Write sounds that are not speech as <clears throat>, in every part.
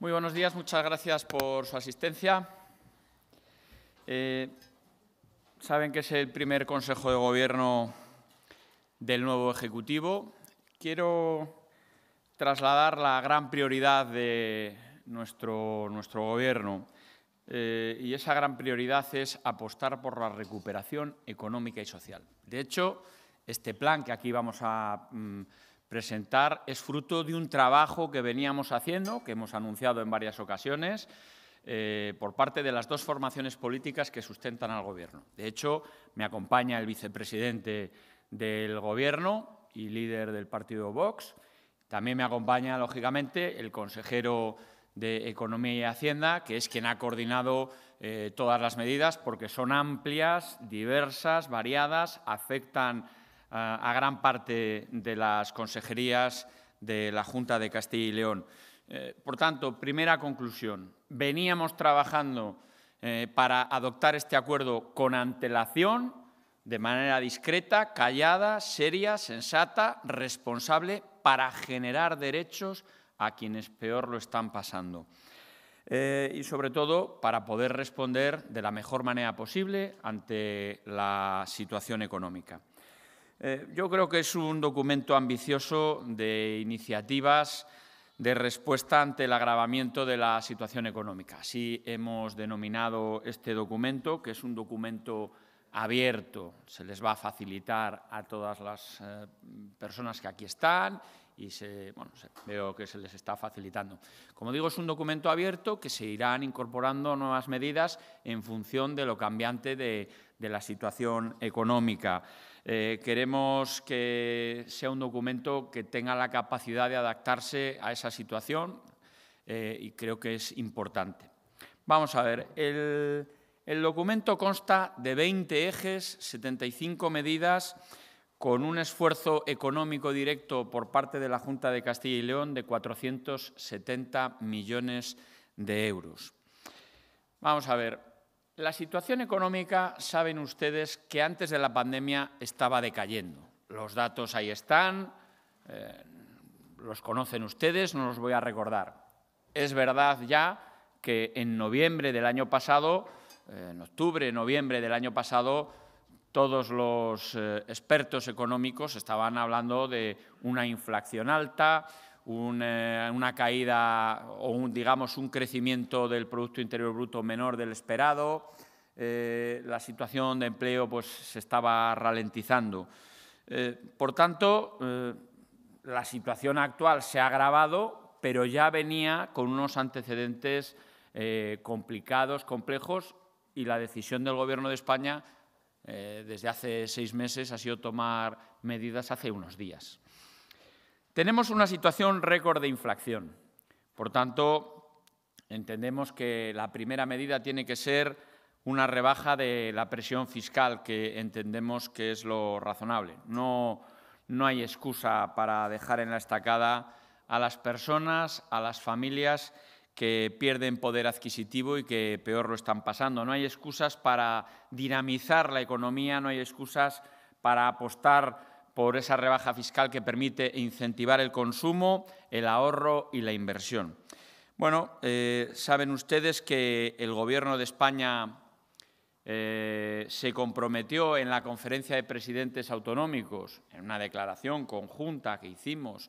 Muy buenos días, muchas gracias por su asistencia. Eh, saben que es el primer Consejo de Gobierno del nuevo Ejecutivo. Quiero trasladar la gran prioridad de nuestro, nuestro Gobierno eh, y esa gran prioridad es apostar por la recuperación económica y social. De hecho, este plan que aquí vamos a... Mm, presentar es fruto de un trabajo que veníamos haciendo, que hemos anunciado en varias ocasiones, eh, por parte de las dos formaciones políticas que sustentan al Gobierno. De hecho, me acompaña el vicepresidente del Gobierno y líder del partido Vox. También me acompaña, lógicamente, el consejero de Economía y Hacienda, que es quien ha coordinado eh, todas las medidas porque son amplias, diversas, variadas, afectan a gran parte de las consejerías de la Junta de Castilla y León. Eh, por tanto, primera conclusión, veníamos trabajando eh, para adoptar este acuerdo con antelación, de manera discreta, callada, seria, sensata, responsable, para generar derechos a quienes peor lo están pasando. Eh, y sobre todo para poder responder de la mejor manera posible ante la situación económica. Eh, yo creo que es un documento ambicioso de iniciativas de respuesta ante el agravamiento de la situación económica. Así hemos denominado este documento, que es un documento abierto. Se les va a facilitar a todas las eh, personas que aquí están y se, bueno, veo que se les está facilitando. Como digo, es un documento abierto que se irán incorporando nuevas medidas en función de lo cambiante de la situación económica. Eh, queremos que sea un documento que tenga la capacidad de adaptarse a esa situación eh, y creo que es importante. Vamos a ver, el, el documento consta de 20 ejes, 75 medidas, con un esfuerzo económico directo por parte de la Junta de Castilla y León de 470 millones de euros. Vamos a ver, la situación económica, saben ustedes que antes de la pandemia estaba decayendo. Los datos ahí están, eh, los conocen ustedes, no los voy a recordar. Es verdad ya que en noviembre del año pasado, eh, en octubre, noviembre del año pasado, todos los eh, expertos económicos estaban hablando de una inflación alta, eh, una, caída o, un, digamos, un crecimiento del Producto Interior Bruto menor del esperado. Eh, la situación de empleo pues, se estaba ralentizando. Eh, por tanto, la situación actual se ha agravado, pero ya venía con unos antecedentes complicados, complejos, y la decisión del Gobierno de España desde hace seis meses ha sido tomar medidas hace unos días. Tenemos una situación récord de inflación. Por tanto, entendemos que la primera medida tiene que ser una rebaja de la presión fiscal, que entendemos que es lo razonable. No, no hay excusa para dejar en la estacada a las personas, a las familias que pierden poder adquisitivo y que peor lo están pasando. No hay excusas para dinamizar la economía, no hay excusas para apostar por esa rebaja fiscal que permite incentivar el consumo, el ahorro y la inversión. Bueno, eh, saben ustedes que el Gobierno de España eh, se comprometió en la conferencia de presidentes autonómicos, en una declaración conjunta que hicimos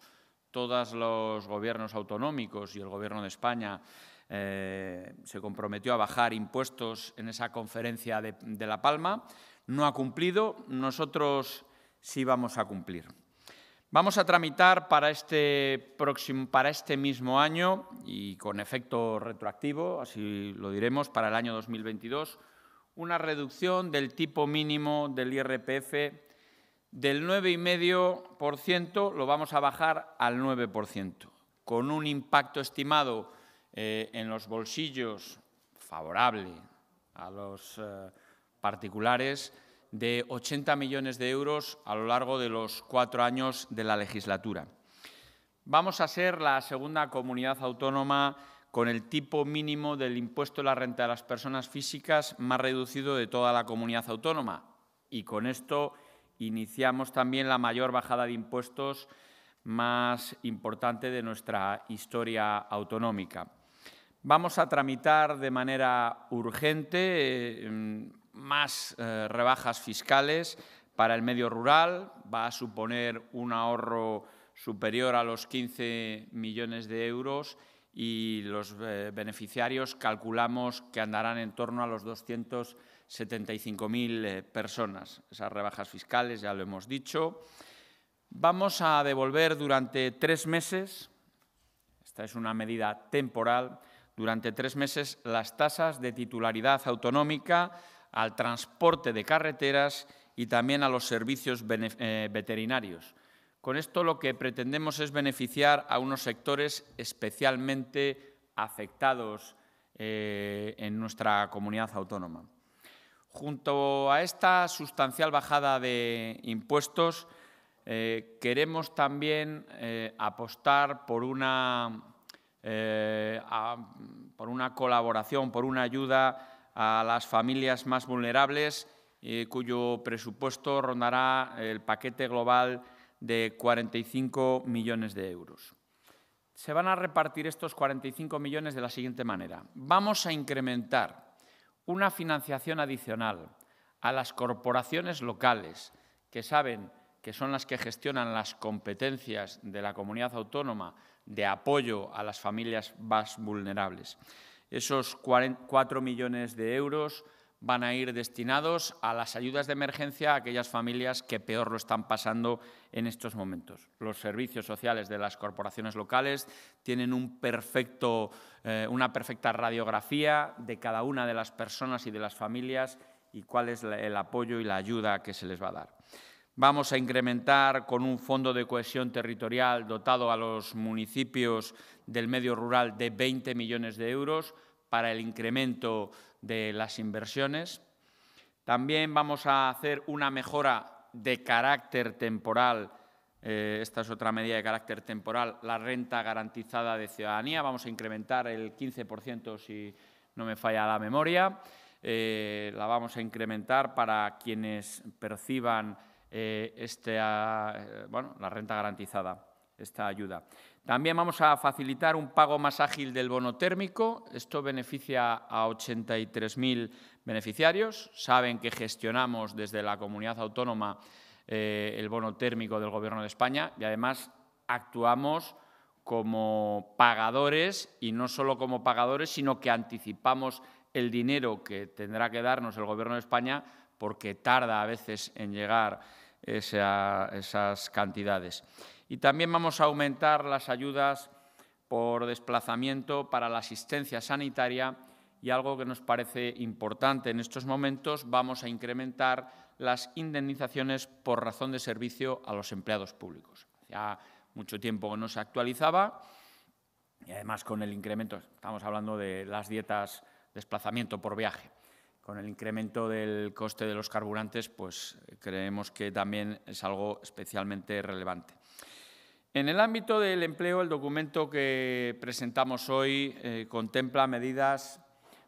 todos los gobiernos autonómicos y el Gobierno de España, eh, se comprometió a bajar impuestos en esa conferencia de, de La Palma. No ha cumplido. Nosotros sí vamos a cumplir. Vamos a tramitar este para este, mismo año y con efecto retroactivo, así lo diremos, para el año 2022, una reducción del tipo mínimo del IRPF del 9,5%, lo vamos a bajar al 9%, con un impacto estimado eh, en los bolsillos favorable a los eh, particulares de 80 millones de euros a lo largo de los cuatro años de la legislatura. Vamos a ser la segunda comunidad autónoma con el tipo mínimo del impuesto de la renta de las personas físicas más reducido de toda la comunidad autónoma. Y con esto iniciamos también la mayor bajada de impuestos más importante de nuestra historia autonómica. Vamos a tramitar de manera urgente eh, más eh, rebajas fiscales para el medio rural, va a suponer un ahorro superior a los 15 millones de euros y los eh, beneficiarios calculamos que andarán en torno a los 275.000 eh, personas. Esas rebajas fiscales ya lo hemos dicho. Vamos a devolver durante tres meses, esta es una medida temporal, durante tres meses las tasas de titularidad autonómica al transporte de carreteras y también a los servicios eh, veterinarios. Con esto lo que pretendemos es beneficiar a unos sectores especialmente afectados eh, en nuestra comunidad autónoma. Junto a esta sustancial bajada de impuestos, eh, queremos también apostar por una, por una colaboración, por una ayuda a las familias más vulnerables, eh, cuyo presupuesto rondará el paquete global de 45 millones de euros. Se van a repartir estos 45 millones de la siguiente manera. Vamos a incrementar una financiación adicional a las corporaciones locales que saben que son las que gestionan las competencias de la comunidad autónoma de apoyo a las familias más vulnerables. Esos cuatro millones de euros van a ir destinados a las ayudas de emergencia a aquellas familias que peor lo están pasando en estos momentos. Los servicios sociales de las corporaciones locales tienen eh, una perfecta radiografía de cada una de las personas y de las familias y cuál es el apoyo y la ayuda que se les va a dar. Vamos a incrementar con un fondo de cohesión territorial dotado a los municipios del medio rural de 20 millones de euros para el incremento de las inversiones. También vamos a hacer una mejora de carácter temporal. Eh, esta es otra medida de carácter temporal, la renta garantizada de ciudadanía. Vamos a incrementar el 15% si no me falla la memoria. Eh, la vamos a incrementar para quienes perciban eh, este, ah, eh, bueno, la renta garantizada, esta ayuda. También vamos a facilitar un pago más ágil del bono térmico. Esto beneficia a 83.000 beneficiarios. Saben que gestionamos desde la comunidad autónoma eh, el bono térmico del Gobierno de España y además actuamos como pagadores y no solo como pagadores, sino que anticipamos el dinero que tendrá que darnos el Gobierno de España porque tarda a veces en llegar esas cantidades. Y también vamos a aumentar las ayudas por desplazamiento para la asistencia sanitaria y algo que nos parece importante en estos momentos, vamos a incrementar las indemnizaciones por razón de servicio a los empleados públicos. Ya mucho tiempo que no se actualizaba y además con el incremento, estamos hablando de las dietas desplazamiento por viaje con el incremento del coste de los carburantes, pues creemos que también es algo especialmente relevante. En el ámbito del empleo, el documento que presentamos hoy eh, contempla medidas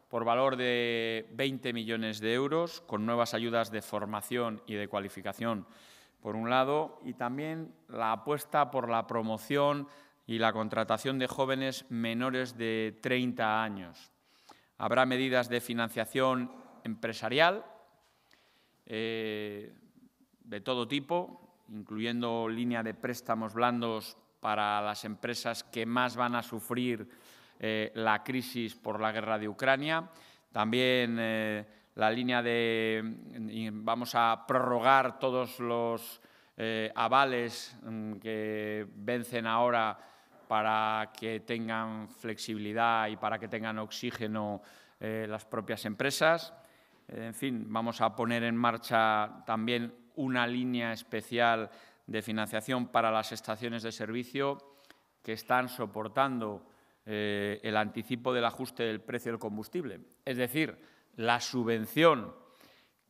por valor de 20 millones de euros, con nuevas ayudas de formación y de cualificación, por un lado, y también la apuesta por la promoción y la contratación de jóvenes menores de 30 años. Habrá medidas de financiación empresarial eh, de todo tipo, incluyendo línea de préstamos blandos para las empresas que más van a sufrir eh, la crisis por la guerra de Ucrania. También eh, la línea de vamos a prorrogar todos los avales mm, que vencen ahora para que tengan flexibilidad y para que tengan oxígeno las propias empresas. En fin, vamos a poner en marcha también una línea especial de financiación para las estaciones de servicio que están soportando eh, el anticipo del ajuste del precio del combustible. Es decir, la subvención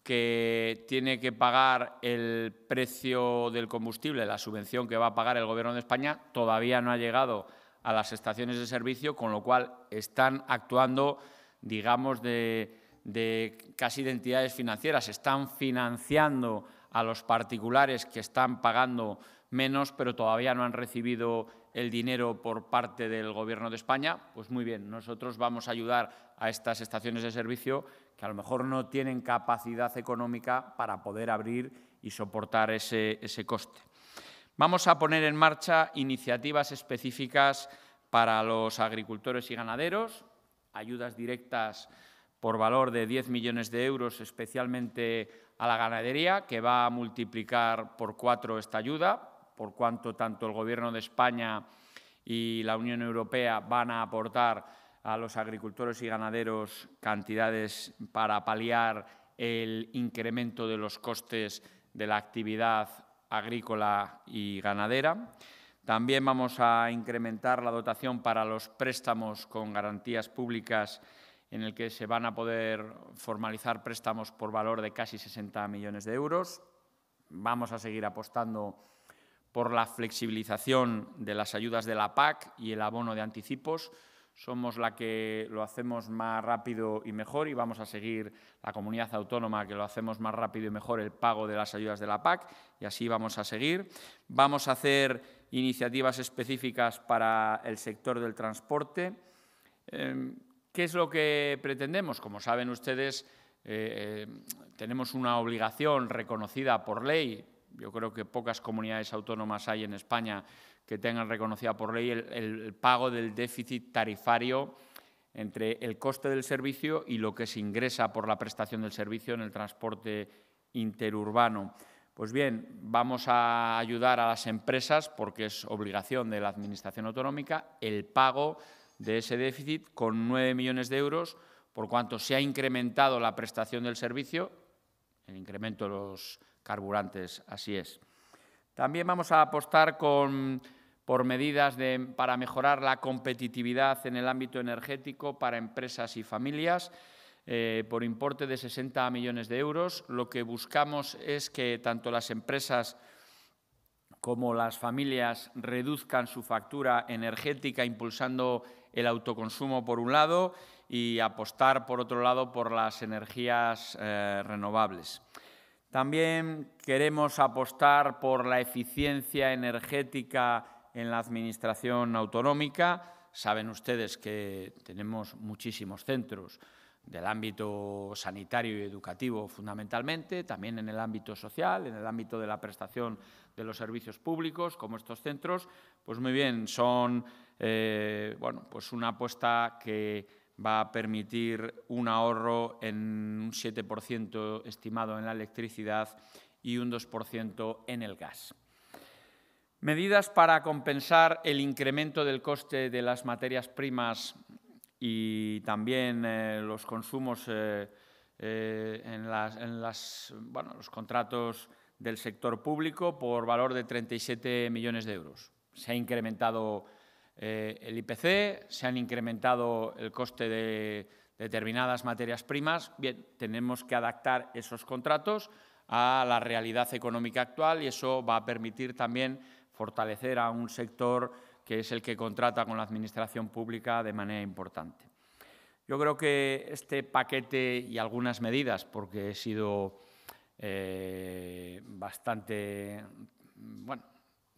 que tiene que pagar el precio del combustible, la subvención que va a pagar el Gobierno de España, todavía no ha llegado a las estaciones de servicio, con lo cual están actuando, digamos, de, de casi identidades financieras. Están financiando a los particulares que están pagando menos, pero todavía no han recibido el dinero por parte del Gobierno de España, pues muy bien, nosotros vamos a ayudar a estas estaciones de servicio que a lo mejor no tienen capacidad económica para poder abrir y soportar ese, ese coste. Vamos a poner en marcha iniciativas específicas para los agricultores y ganaderos, ayudas directas por valor de 10 millones de euros, especialmente a la ganadería, que va a multiplicar por cuatro esta ayuda, por cuanto tanto el Gobierno de España y la Unión Europea van a aportar a los agricultores y ganaderos cantidades para paliar el incremento de los costes de la actividad agrícola y ganadera. También vamos a incrementar la dotación para los préstamos con garantías públicas en el que se van a poder formalizar préstamos por valor de casi 60 millones de euros. Vamos a seguir apostando por la flexibilización de las ayudas de la PAC y el abono de anticipos. Somos la que lo hacemos más rápido y mejor y vamos a seguir la comunidad autónoma que lo hacemos más rápido y mejor el pago de las ayudas de la PAC y así vamos a seguir. Vamos a hacer iniciativas específicas para el sector del transporte. Em, ¿Qué es lo que pretendemos? Como saben ustedes, eh, eh, tenemos una obligación reconocida por ley. Yo creo que pocas comunidades autónomas hay en España que tengan reconocida por ley el, el pago del déficit tarifario entre el coste del servicio y lo que se ingresa por la prestación del servicio en el transporte interurbano. Pues bien, vamos a ayudar a las empresas, porque es obligación de la Administración Autonómica, el pago de ese déficit con 9 millones de euros, por cuanto se ha incrementado la prestación del servicio, el incremento de los carburantes, así es. También vamos a apostar con, por medidas para mejorar la competitividad en el ámbito energético para empresas y familias, eh, por importe de 60 millones de euros. Lo que buscamos es que tanto las empresas como las familias reduzcan su factura energética impulsando el autoconsumo por un lado y apostar por otro lado por las energías eh, renovables. También queremos apostar por la eficiencia energética en la Administración autonómica. Saben ustedes que tenemos muchísimos centros del ámbito sanitario y educativo fundamentalmente, también en el ámbito social, en el ámbito de la prestación de los servicios públicos, como estos centros, pues muy bien, son eh, bueno, pues una apuesta que va a permitir un ahorro en un 7% estimado en la electricidad y un 2% en el gas. Medidas para compensar el incremento del coste de las materias primas y también eh, los consumos eh, en, los contratos del sector público por valor de 37 millones de euros. Se ha incrementado eh, el IPC, se han incrementado el coste de determinadas materias primas. Bien, tenemos que adaptar esos contratos a la realidad económica actual y eso va a permitir también fortalecer a un sector que es el que contrata con la Administración Pública de manera importante. Yo creo que este paquete y algunas medidas, porque he sido eh, bastante bueno,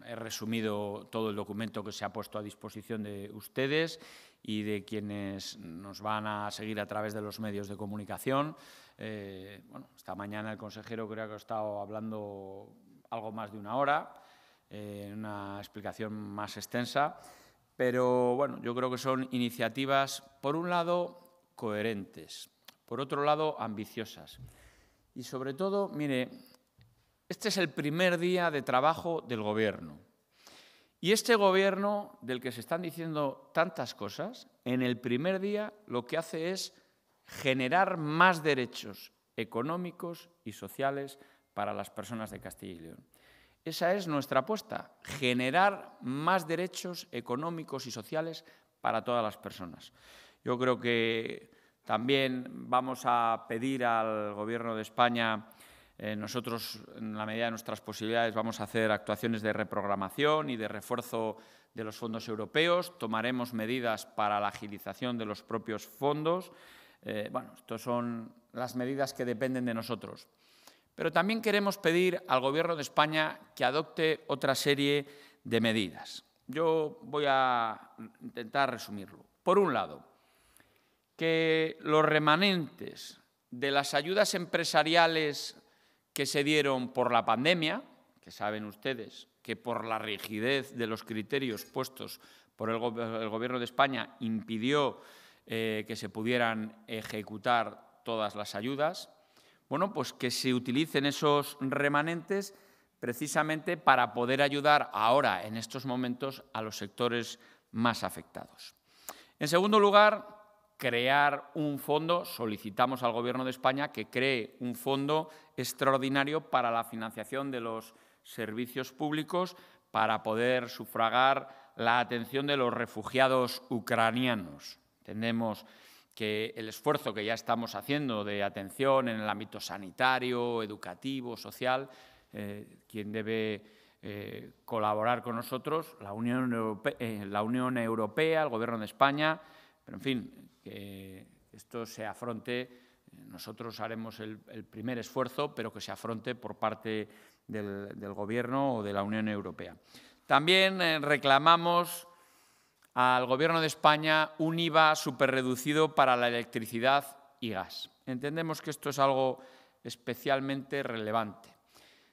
He resumido todo el documento que se ha puesto a disposición de ustedes y de quienes nos van a seguir a través de los medios de comunicación. Eh, esta mañana el consejero creo que ha estado hablando algo más de una hora, en eh, una explicación más extensa, pero bueno, yo creo que son iniciativas, por un lado, coherentes, por otro lado, ambiciosas. Y sobre todo, mire, este es el primer día de trabajo del gobierno. Y este gobierno, del que se están diciendo tantas cosas, en el primer día lo que hace es generar más derechos económicos y sociales para las personas de Castilla y León. Esa es nuestra apuesta, generar más derechos económicos y sociales para todas las personas. Yo creo que también vamos a pedir al Gobierno de España eh, nosotros, en la medida de nuestras posibilidades, vamos a hacer actuaciones de reprogramación y de refuerzo de los fondos europeos. Tomaremos medidas para la agilización de los propios fondos. Eh, bueno, estas son las medidas que dependen de nosotros. Pero también queremos pedir al Gobierno de España que adopte otra serie de medidas. Yo voy a intentar resumirlo. Por un lado, que los remanentes de las ayudas empresariales que se dieron por la pandemia, que saben ustedes que por la rigidez de los criterios puestos por el, Gobierno de España impidió eh, que se pudieran ejecutar todas las ayudas, bueno, pues que se utilicen esos remanentes precisamente para poder ayudar ahora, en estos momentos, a los sectores más afectados. En segundo lugar, crear un fondo, solicitamos al Gobierno de España que cree un fondo extraordinario para la financiación de los servicios públicos para poder sufragar la atención de los refugiados ucranianos. Entendemos que el esfuerzo que ya estamos haciendo de atención en el ámbito sanitario, educativo, social, eh, quien debe eh, colaborar con nosotros, eh, la Unión Europea, el Gobierno de España, pero, en fin, que esto se afronte nosotros haremos el, primer esfuerzo, pero que se afronte por parte del, Gobierno o de la Unión Europea. También eh, reclamamos al Gobierno de España un IVA superreducido para la electricidad y gas. Entendemos que esto es algo especialmente relevante.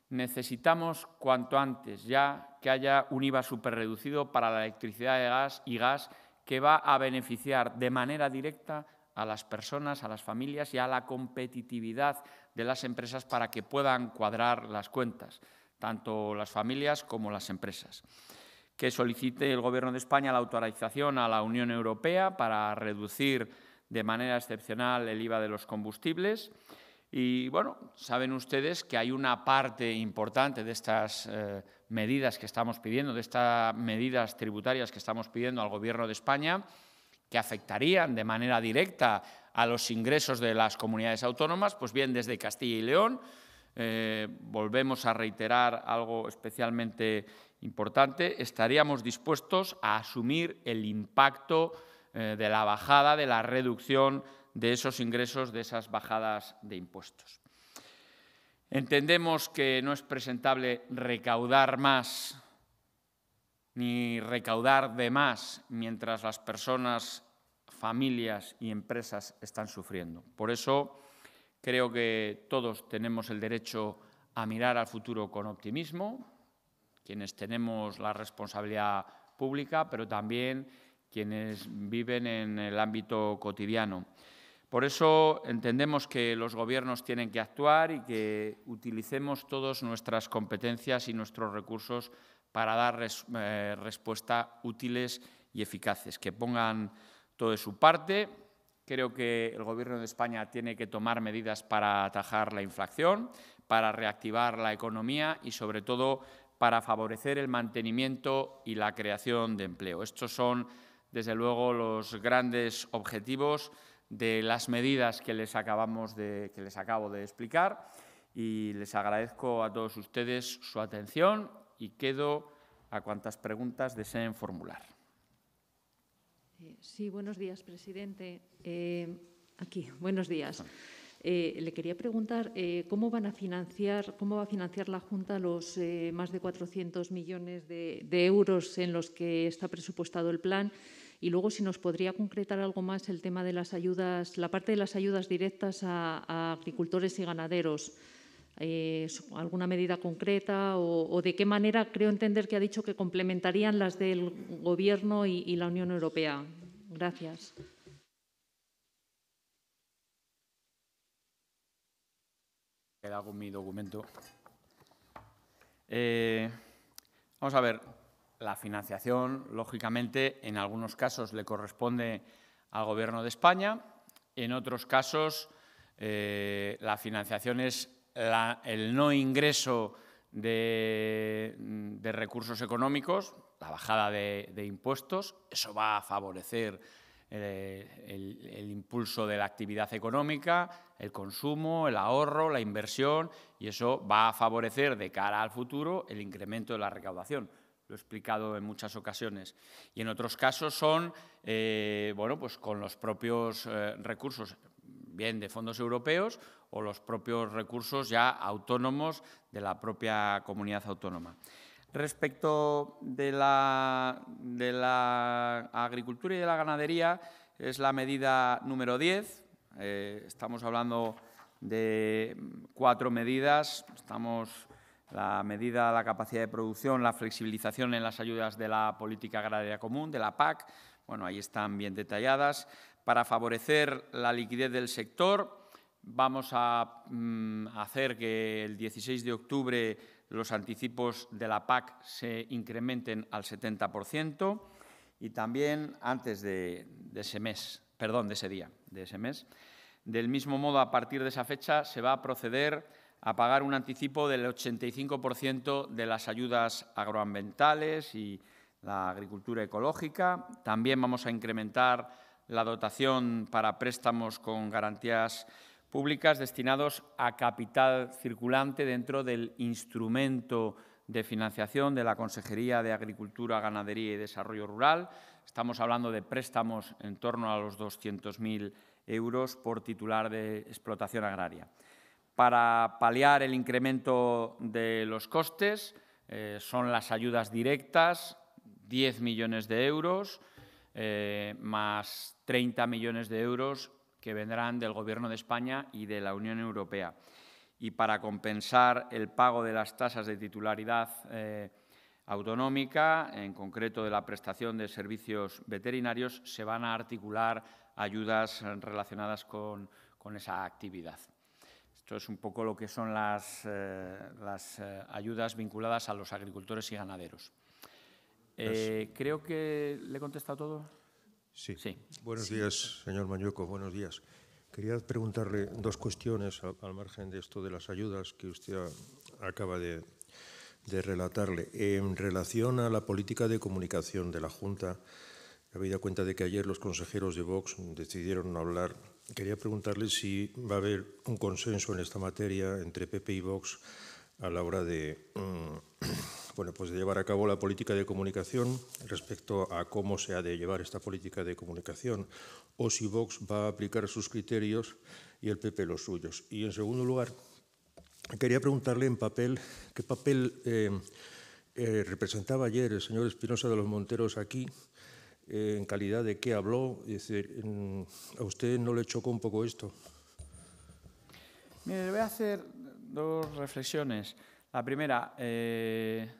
Necesitamos cuanto antes ya que haya un IVA superreducido para la electricidad de gas, y gas que va a beneficiar de manera directa a las personas, a las familias y a la competitividad de las empresas para que puedan cuadrar las cuentas, tanto las familias como las empresas. Que solicite el Gobierno de España la autorización a la Unión Europea para reducir de manera excepcional el IVA de los combustibles y bueno, saben ustedes que hay una parte importante de estas eh, medidas que estamos pidiendo, de estas medidas tributarias que estamos pidiendo al Gobierno de España, que afectarían de manera directa a los ingresos de las comunidades autónomas, pues bien, desde Castilla y León, eh, volvemos a reiterar algo especialmente importante, estaríamos dispuestos a asumir el impacto eh, de la bajada, de la reducción de esos ingresos, de esas bajadas de impuestos. Entendemos que no es presentable recaudar más ni recaudar de más mientras las personas, familias y empresas están sufriendo. Por eso creo que todos tenemos el derecho a mirar al futuro con optimismo, quienes tenemos la responsabilidad pública, pero también quienes viven en el ámbito cotidiano. Por eso entendemos que los gobiernos tienen que actuar y que utilicemos todas nuestras competencias y nuestros recursos para dar eh, respuesta respuestas útiles y eficaces, que pongan todo su parte. Creo que el Gobierno de España tiene que tomar medidas para atajar la inflación, para reactivar la economía y, sobre todo, para favorecer el mantenimiento y la creación de empleo. Estos son, desde luego, los grandes objetivos de las medidas que les, acabamos de, acabo de explicar y les agradezco a todos ustedes su atención y quedo a cuantas preguntas deseen formular. Eh, sí, buenos días, presidente. Eh, aquí, buenos días. Eh, le quería preguntar cómo van a financiar, cómo va a financiar la Junta los más de 400 millones de euros en los que está presupuestado el plan y luego, si nos podría concretar algo más el tema de las ayudas, la parte de las ayudas directas a, agricultores y ganaderos. Eh, alguna medida concreta o, de qué manera creo entender que ha dicho que complementarían las del Gobierno y, la Unión Europea. Gracias. Queda mi documento. Eh, vamos a ver, la financiación, lógicamente, en algunos casos le corresponde al Gobierno de España, en otros casos eh, la financiación es el no ingreso de, recursos económicos, la bajada de, impuestos, eso va a favorecer eh, el, impulso de la actividad económica, el consumo, el ahorro, la inversión, y eso va a favorecer de cara al futuro el incremento de la recaudación lo he explicado en muchas ocasiones. Y en otros casos son, eh, bueno, pues con los propios eh, recursos, bien de fondos europeos o los propios recursos ya autónomos de la propia comunidad autónoma. Respecto de la, de la agricultura y de la ganadería, es la medida número 10. Eh, estamos hablando de cuatro medidas. Estamos la medida de la capacidad de producción, la flexibilización en las ayudas de la política agraria común, de la PAC, bueno, ahí están bien detalladas. Para favorecer la liquidez del sector, vamos a mm, hacer que el 16 de octubre los anticipos de la PAC se incrementen al 70% y también antes de, de, ese mes, perdón, de ese día, de ese mes. Del mismo modo, a partir de esa fecha se va a proceder a pagar un anticipo del 85% de las ayudas agroambientales y la agricultura ecológica. También vamos a incrementar la dotación para préstamos con garantías públicas destinados a capital circulante dentro del instrumento de financiación de la Consejería de Agricultura, Ganadería y Desarrollo Rural. Estamos hablando de préstamos en torno a los 200.000 euros por titular de explotación agraria para paliar el incremento de los costes eh, son las ayudas directas, 10 millones de euros, eh, más 30 millones de euros que vendrán del Gobierno de España y de la Unión Europea. Y para compensar el pago de las tasas de titularidad eh, autonómica, en concreto de la prestación de servicios veterinarios, se van a articular ayudas relacionadas con esa actividad es un poco lo que son las, eh, eh, ayudas vinculadas a los agricultores y ganaderos. Eh, pues creo que le he contestado todo. Sí. Buenos días, señor Mañueco. Buenos días. Quería preguntarle dos cuestiones al, margen de esto de las ayudas que usted acaba de, relatarle. En relación a la política de comunicación de la Junta, he cuenta de que ayer los consejeros de Vox decidieron hablar Quería preguntarle si va a haber un consenso en esta materia entre PP y Vox a la hora de, mm, <clears throat> bueno, pues llevar a cabo la política de comunicación respecto a cómo se ha de llevar esta política de comunicación o si Vox va a aplicar sus criterios y el PP los suyos. Y en segundo lugar, quería preguntarle en papel qué papel eh, eh, representaba ayer el señor Espinosa de los Monteros aquí eh, en calidad de qué habló. Es decir, mm, ¿A usted no le chocó un poco esto? Mire, voy a hacer dos reflexiones. La primera, eh,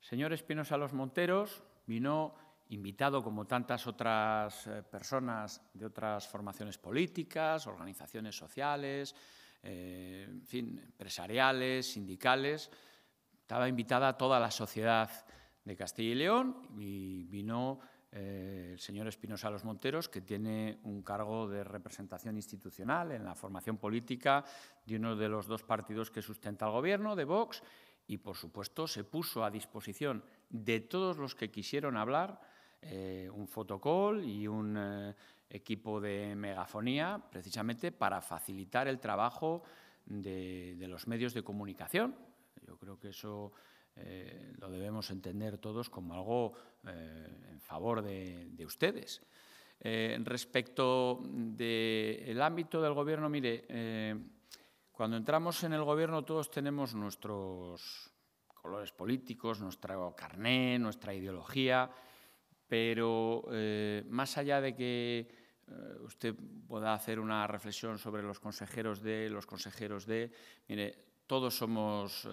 señor Espinosa Los Monteros vino invitado como tantas otras eh, personas de otras formaciones políticas, organizaciones sociales, eh, en fin, empresariales, sindicales. Estaba invitada toda la sociedad de Castilla y León y vino eh, el señor Espinosa Los Monteros, que tiene un cargo de representación institucional en la formación política de uno de los dos partidos que sustenta el gobierno, de Vox, y por supuesto se puso a disposición de todos los que quisieron hablar eh, un fotocall y un eh, equipo de megafonía precisamente para facilitar el trabajo de, de los medios de comunicación. Yo creo que eso eh, lo debemos entender todos como algo eh, en favor de, ustedes. Eh, respecto del ámbito del Gobierno, mire, cuando entramos en el Gobierno todos tenemos nuestros colores políticos, nuestro carné, nuestra ideología, pero más allá de que usted pueda hacer una reflexión sobre los consejeros de, los consejeros de, mire, todos somos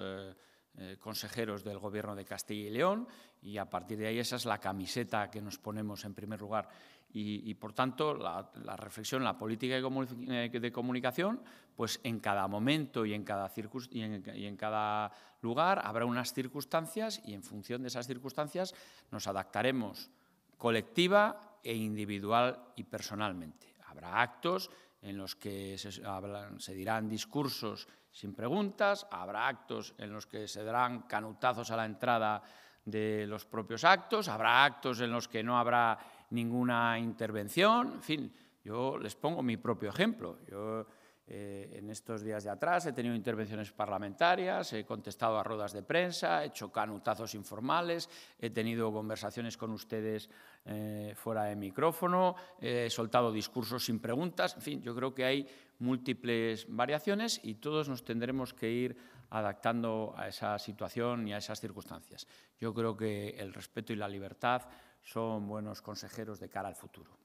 eh, consejeros del Gobierno de Castilla y León y a partir de ahí esa es la camiseta que nos ponemos en primer lugar. Y, por tanto, la, reflexión, la política eh, de, comunicación, pues en cada momento y en cada, y en cada lugar habrá unas circunstancias y en función de esas circunstancias nos adaptaremos colectiva e individual y personalmente. Habrá actos en los que se, dirán discursos sin preguntas, habrá actos en los que se darán canutazos a la entrada de los propios actos, habrá actos en los que no habrá ninguna intervención, en fin, yo les pongo mi propio ejemplo. Yo eh, en estos días de atrás he tenido intervenciones parlamentarias, he contestado a ruedas de prensa, he hecho canutazos informales, he tenido conversaciones con ustedes eh, fuera de micrófono, he soltado discursos sin preguntas. En fin, yo creo que hay múltiples variaciones y todos nos tendremos que ir adaptando a esa situación y a esas circunstancias. Yo creo que el respeto y la libertad son buenos consejeros de cara al futuro.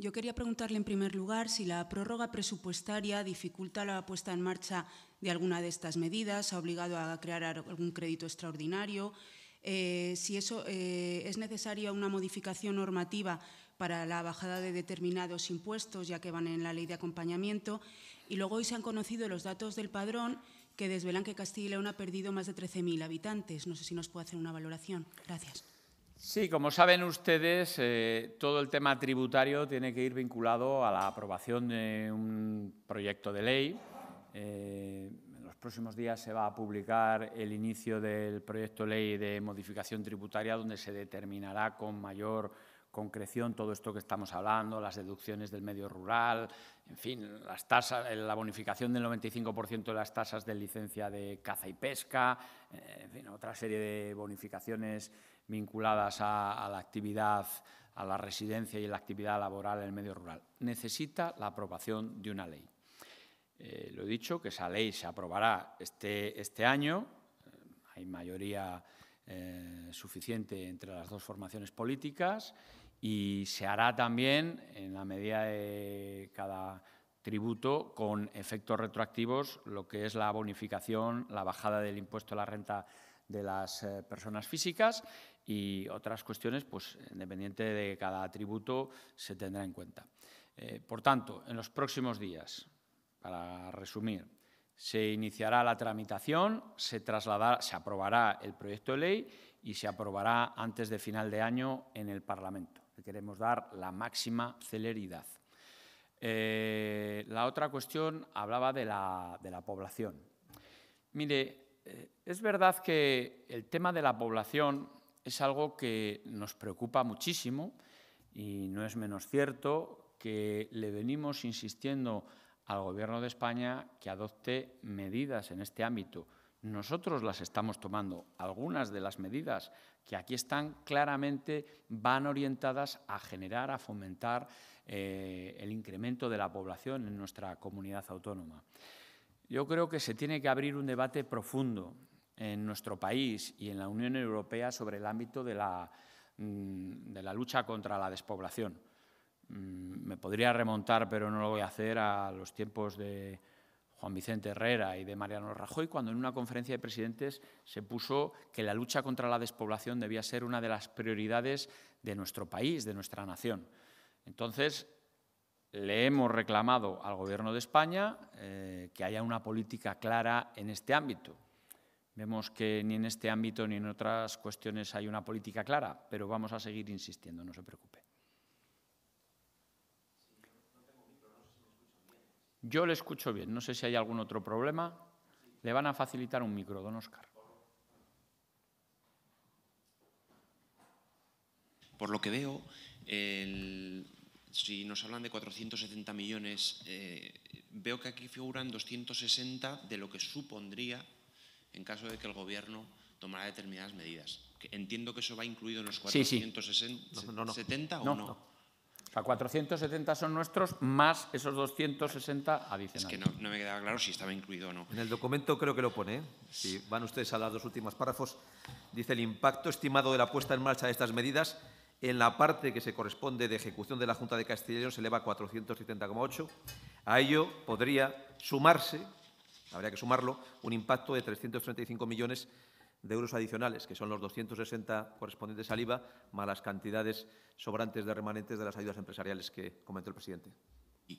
Yo quería preguntarle en primer lugar si la prórroga presupuestaria dificulta la puesta en marcha de alguna de estas medidas, ha obligado a crear algún crédito extraordinario, eh, si eso eh, es necesaria una modificación normativa para la bajada de determinados impuestos, ya que van en la ley de acompañamiento. Y luego hoy se han conocido los datos del padrón que desvelan que Castilla y León ha perdido más de 13.000 habitantes. No sé si nos puede hacer una valoración. Gracias. Sí, como saben ustedes, eh, todo el tema tributario tiene que ir vinculado a la aprobación de un proyecto de ley. Eh, en los próximos días se va a publicar el inicio del proyecto de ley de modificación tributaria, donde se determinará con mayor concreción todo esto que estamos hablando, las deducciones del medio rural, en fin, las tasas, eh, la bonificación del 95% de las tasas de licencia de caza y pesca, en fin, otra serie de bonificaciones vinculadas a, la actividad, a la residencia y la actividad laboral en el medio rural. Necesita la aprobación de una ley. Eh, lo he dicho, que esa ley se aprobará este, este año. Eh, hay mayoría eh, suficiente entre las dos formaciones políticas y se hará también, en la medida de cada tributo, con efectos retroactivos, lo que es la bonificación, la bajada del impuesto a la renta de las personas físicas, y otras cuestiones, pues independiente de cada atributo, se tendrá en cuenta. Eh, por tanto, en los próximos días, para resumir, se iniciará la tramitación, se, trasladará, se aprobará el proyecto de ley y se aprobará antes de final de año en el Parlamento. queremos dar la máxima celeridad. Eh, la otra cuestión hablaba de la, población. Mire, eh, es verdad que el tema de la población es algo que nos preocupa muchísimo y no es menos cierto que le venimos insistiendo al Gobierno de España que adopte medidas en este ámbito. Nosotros las estamos tomando. Algunas de las medidas que aquí están claramente van orientadas a generar, a fomentar eh, el incremento de la población en nuestra comunidad autónoma. Yo creo que se tiene que abrir un debate profundo en nuestro país y en la Unión Europea sobre el ámbito de la, mm, lucha contra la despoblación. Mm, me podría remontar, pero no lo voy a hacer, a los tiempos de Juan Vicente Herrera y de Mariano Rajoy, cuando en una conferencia de presidentes se puso que la lucha contra la despoblación debía ser una de las prioridades de nuestro país, de nuestra nación. Entonces, le hemos reclamado al Gobierno de España eh, que haya una política clara en este ámbito. Vemos que ni en este ámbito ni en otras cuestiones hay una política clara, pero vamos a seguir insistiendo, no se preocupe. Yo le escucho bien, no sé si hay algún otro problema. Le van a facilitar un micro, don Oscar. Por lo que veo, si nos hablan de 470 millones, eh, veo que aquí figuran 260 de lo que supondría en caso de que el Gobierno tomara determinadas medidas. Entiendo que eso va incluido en los 470 o no. O sea, 470 son nuestros más esos 260 adicionales. Es que no, me quedaba claro si estaba incluido o no. En el documento creo que lo pone. ¿eh? Si van ustedes a las dos últimas párrafos, dice el impacto estimado de la puesta en marcha de estas medidas en la parte que se corresponde de ejecución de la Junta de Castilla y León se eleva a 470,8. A ello podría sumarse habría que sumarlo, un impacto de 335 millones de euros adicionales, que son los 260 correspondientes al IVA, más las cantidades sobrantes de remanentes de las ayudas empresariales que comentó el presidente.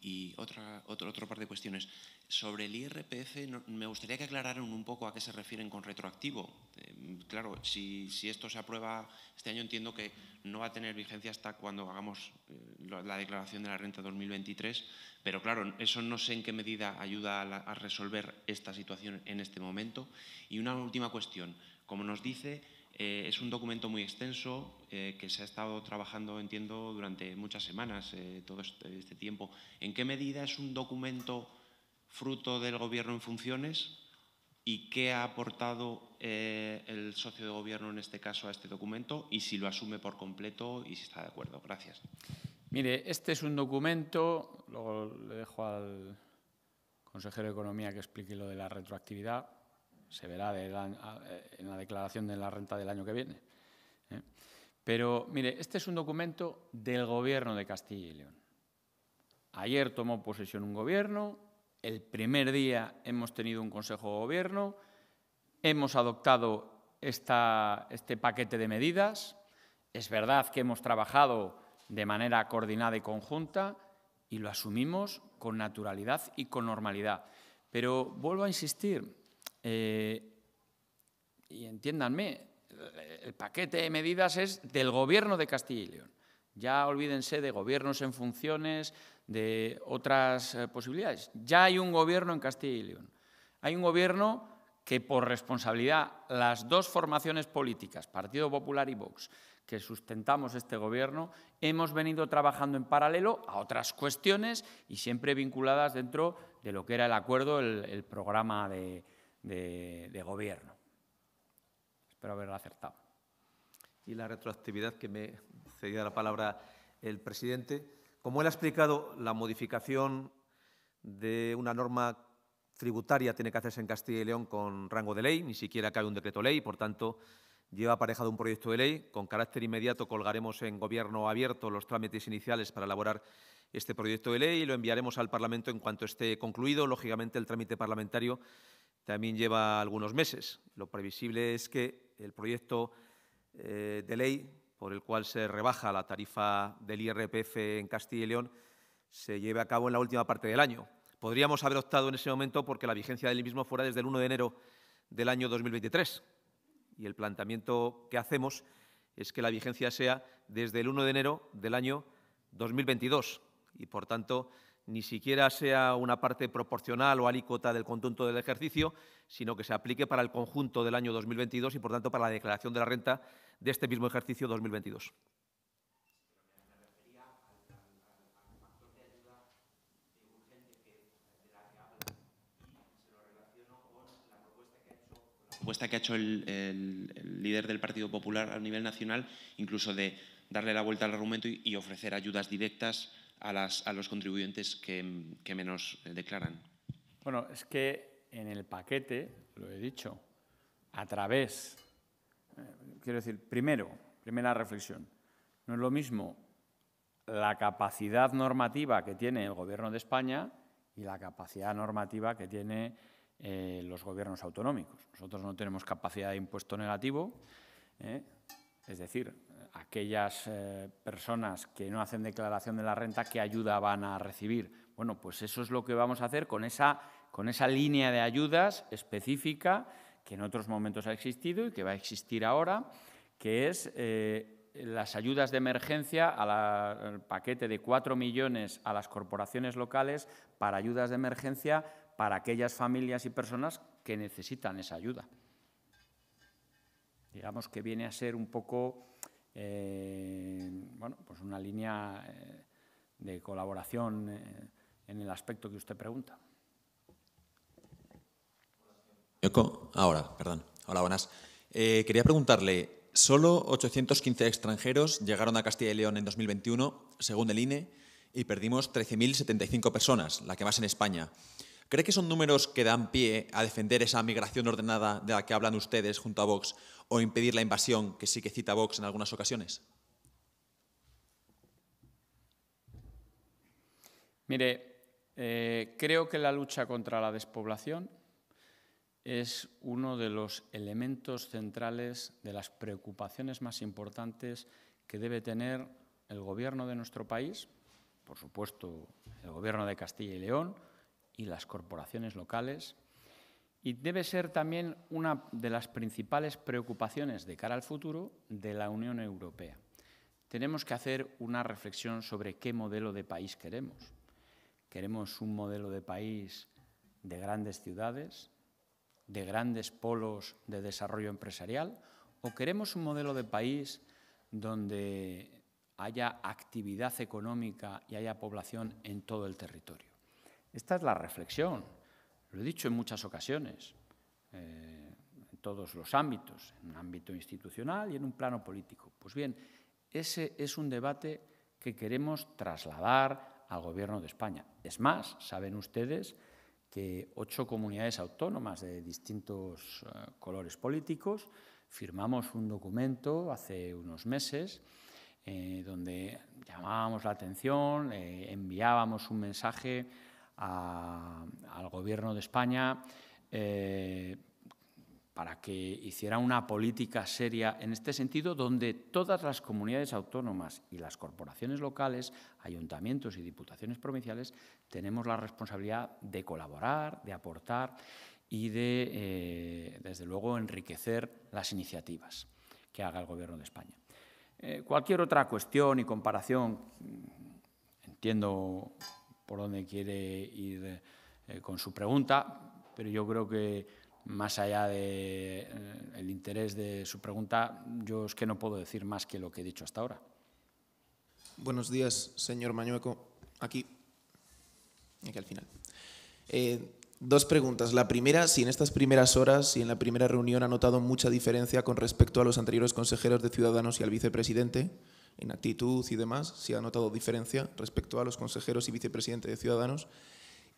Y, otra, otro, otro, par de cuestiones. Sobre el IRPF, me gustaría que aclararan un poco a qué se refieren con retroactivo. Eh, claro, si, esto se aprueba este año, entiendo que no va a tener vigencia hasta cuando hagamos eh, la declaración de la renta 2023, pero claro, eso no sé en qué medida ayuda a, a resolver esta situación en este momento. Y una última cuestión. Como nos dice eh, es un documento muy extenso eh, que se ha estado trabajando, entiendo, durante muchas semanas, eh, todo este, este, tiempo. ¿En qué medida es un documento fruto del Gobierno en funciones y qué ha aportado el socio de Gobierno en este caso a este documento y si lo asume por completo y si está de acuerdo? Gracias. Mire, este es un documento, luego le dejo al consejero de Economía que explique lo de la retroactividad, se verá eh, en la declaración de la renta del año que viene. ¿eh? Pero mire, este es un documento del gobierno de Castilla y León. Ayer tomó posesión un gobierno, el primer día hemos tenido un consejo de gobierno, hemos adoptado este paquete de medidas, es verdad que hemos trabajado de manera coordinada y conjunta y lo asumimos con naturalidad y con normalidad. Pero vuelvo a insistir, eh, y entiéndanme, el paquete de medidas es del gobierno de Castilla y León. Ya olvídense de gobiernos en funciones, de otras eh, posibilidades. Ya hay un gobierno en Castilla y León. Hay un gobierno que por responsabilidad las dos formaciones políticas, Partido Popular y Vox, que sustentamos este gobierno, hemos venido trabajando en paralelo a otras cuestiones y siempre vinculadas dentro de lo que era el acuerdo, el programa de, de, gobierno. Espero haberlo acertado. Y la retroactividad que me cedía la palabra el presidente. Como él ha explicado, la modificación de una norma tributaria tiene que hacerse en Castilla y León con rango de ley, ni siquiera cabe un decreto ley, por tanto, lleva aparejado un proyecto de ley. Con carácter inmediato colgaremos en Gobierno abierto los trámites iniciales para elaborar este proyecto de ley y lo enviaremos al Parlamento en cuanto esté concluido. Lógicamente, el trámite parlamentario también lleva algunos meses. Lo previsible es que el proyecto eh, de ley por el cual se rebaja la tarifa del IRPF en Castilla y León se lleve a cabo en la última parte del año. Podríamos haber optado en ese momento porque la vigencia del mismo fuera desde el 1 de enero del año 2023. Y el planteamiento que hacemos es que la vigencia sea desde el 1 de enero del año 2022 y, por tanto, ni siquiera sea una parte proporcional o alícuota del conjunto del ejercicio, sino que se aplique para el conjunto del año 2022 y, por tanto, para la declaración de la renta de este mismo ejercicio 2022. propuesta que ha hecho el, líder del Partido Popular a nivel nacional, incluso de darle la vuelta al argumento y ofrecer ayudas directas a, los contribuyentes que, menos eh, declaran. Bueno, es que en el paquete, lo he dicho, a través, eh, quiero decir, primero, primera reflexión, no es lo mismo la capacidad normativa que tiene el Gobierno de España y la capacidad normativa que tienen eh, los gobiernos autonómicos. Nosotros no tenemos capacidad de impuesto negativo, es decir, aquellas eh, personas que no hacen declaración de la renta, ¿qué ayuda van a recibir? Bueno, pues eso es lo que vamos a hacer con esa, con esa línea de ayudas específica que en otros momentos ha existido y que va a existir ahora, que es eh, las ayudas de emergencia al paquete de 4 millones a las corporaciones locales para ayudas de emergencia para aquellas familias y personas que necesitan esa ayuda. Digamos que viene a ser un poco eh, bueno, pues una línea eh, de colaboración eh, en el aspecto que usted pregunta. Ahora, perdón. Hola, buenas. quería preguntarle, solo 815 extranjeros llegaron a Castilla y León en 2021, según el INE, y perdimos 13.075 personas, la que más en España. ¿Cree que son números que dan pie a defender esa migración ordenada de la que hablan ustedes junto a Vox o impedir la invasión que sí que cita Vox en algunas ocasiones? Mire, eh, creo que la lucha contra la despoblación es uno de los elementos centrales de las preocupaciones más importantes que debe tener el gobierno de nuestro país, por supuesto el gobierno de Castilla y León, y las corporaciones locales. Y debe ser también una de las principales preocupaciones de cara al futuro de la Unión Europea. Tenemos que hacer una reflexión sobre qué modelo de país queremos. ¿Queremos un modelo de país de grandes ciudades, de grandes polos de desarrollo empresarial? ¿O queremos un modelo de país donde haya actividad económica y haya población en todo el territorio? Esta es la reflexión. Lo he dicho en muchas ocasiones, eh, en todos los ámbitos, en un ámbito institucional y en un plano político. Pues bien, ese es un debate que queremos trasladar al Gobierno de España. Es más, saben ustedes que ocho comunidades autónomas de distintos eh, colores políticos firmamos un documento hace unos meses eh, donde llamábamos la atención, enviábamos un mensaje al Gobierno de España eh, para que hiciera una política seria en este sentido, donde todas las comunidades autónomas y las corporaciones locales, ayuntamientos y diputaciones provinciales, tenemos la responsabilidad de colaborar, de aportar y de, eh, desde luego, enriquecer las iniciativas que haga el Gobierno de España. Eh, cualquier otra cuestión y comparación, entiendo por dónde quiere ir eh, con su pregunta, pero yo creo que más allá del de, eh, interés de su pregunta, yo es que no puedo decir más que lo que he dicho hasta ahora. Buenos días, señor Mañueco. Aquí, aquí al final. Eh, dos preguntas. La primera, si en estas primeras horas, y en la primera reunión ha notado mucha diferencia con respecto a los anteriores consejeros de Ciudadanos y al vicepresidente en actitud y demás, si ha notado diferencia respecto a los consejeros y vicepresidente de Ciudadanos.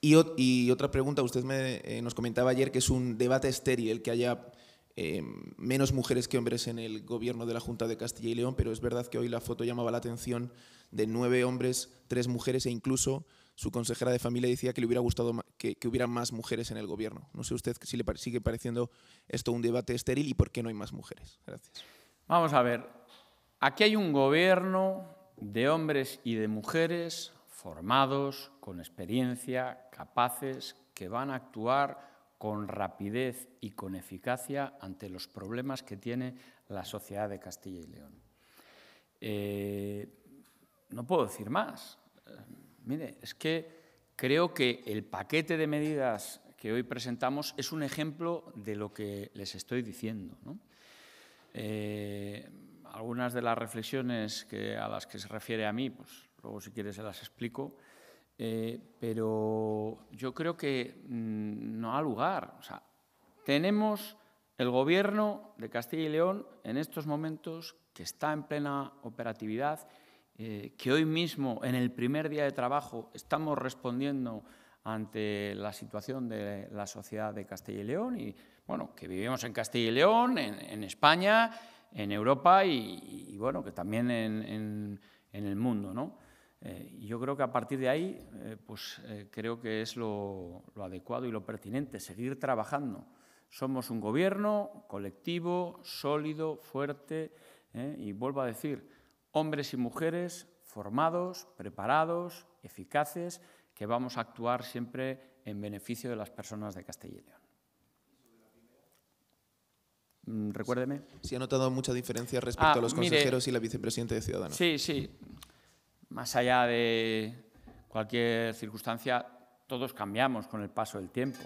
Y, y otra pregunta, usted me, eh, nos comentaba ayer que es un debate estéril que haya eh, menos mujeres que hombres en el gobierno de la Junta de Castilla y León, pero es verdad que hoy la foto llamaba la atención de nueve hombres, tres mujeres e incluso su consejera de familia decía que le hubiera gustado que, que hubiera más mujeres en el gobierno. No sé usted si le sigue pareciendo esto un debate estéril y por qué no hay más mujeres. Gracias. Vamos a ver. Aquí hay un gobierno de hombres y de mujeres formados, con experiencia, capaces, que van a actuar con rapidez y con eficacia ante los problemas que tiene la sociedad de Castilla y León. Eh, no puedo decir más. Eh, mire, es que creo que el paquete de medidas que hoy presentamos es un ejemplo de lo que les estoy diciendo. Eh, algunas de las reflexiones que, a las que se refiere a mí, pues luego si quieres se las explico, eh, pero yo creo que mm, no ha lugar. sea, tenemos el gobierno de Castilla y León en estos momentos que está en plena operatividad, eh, que hoy mismo, en el primer día de trabajo, estamos respondiendo ante la situación de la sociedad de Castilla y León y, bueno, que vivimos en Castilla y León, en España, en Europa y, bueno, que también en, el mundo. ¿no? Eh, yo creo que a partir de ahí, eh, pues eh, creo que es lo, lo, adecuado y lo pertinente, seguir trabajando. Somos un gobierno colectivo, sólido, fuerte, y vuelvo a decir, hombres y mujeres formados, preparados, eficaces, que vamos a actuar siempre en beneficio de las personas de León. Mm, recuérdeme. ¿Si ha notado mucha diferencia respecto ah, a los consejeros y la vicepresidenta de Ciudadanos? Sí, sí. Más allá de cualquier circunstancia, todos cambiamos con el paso del tiempo.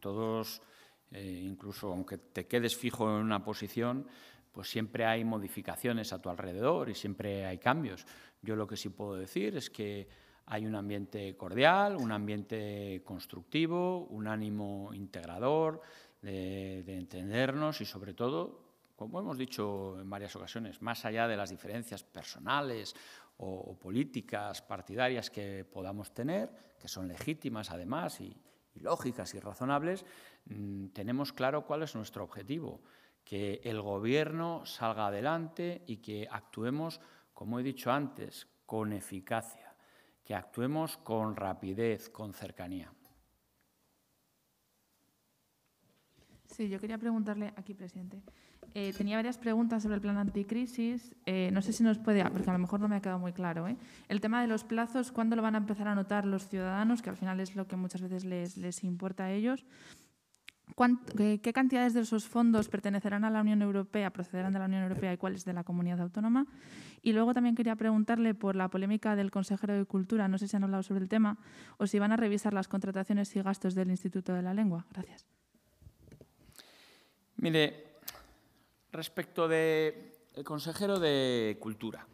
Todos, eh, incluso aunque te quedes fijo en una posición, pues siempre hay modificaciones a tu alrededor y siempre hay cambios. Yo lo que sí puedo decir es que hay un ambiente cordial, un ambiente constructivo, un ánimo integrador, de, entendernos y, sobre todo, como hemos dicho en varias ocasiones, más allá de las diferencias personales o, políticas partidarias que podamos tener, que son legítimas además y, lógicas y razonables, mm, tenemos claro cuál es nuestro objetivo, que el Gobierno salga adelante y que actuemos, como he dicho antes, con eficacia, que actuemos con rapidez, con cercanía. Sí, yo quería preguntarle aquí presidente. Eh, tenía varias preguntas sobre el plan anticrisis. Eh, no sé si nos puede, ah, porque a lo mejor no me ha quedado muy claro. ¿eh? El tema de los plazos, ¿cuándo lo van a empezar a notar los ciudadanos? Que al final es lo que muchas veces les, les importa a ellos. Qué, ¿Qué cantidades de esos fondos pertenecerán a la Unión Europea, procederán de la Unión Europea y cuáles de la comunidad autónoma? Y luego también quería preguntarle por la polémica del consejero de Cultura, no sé si han hablado sobre el tema, o si van a revisar las contrataciones y gastos del Instituto de la Lengua. Gracias. Mire, respecto del consejero de Cultura.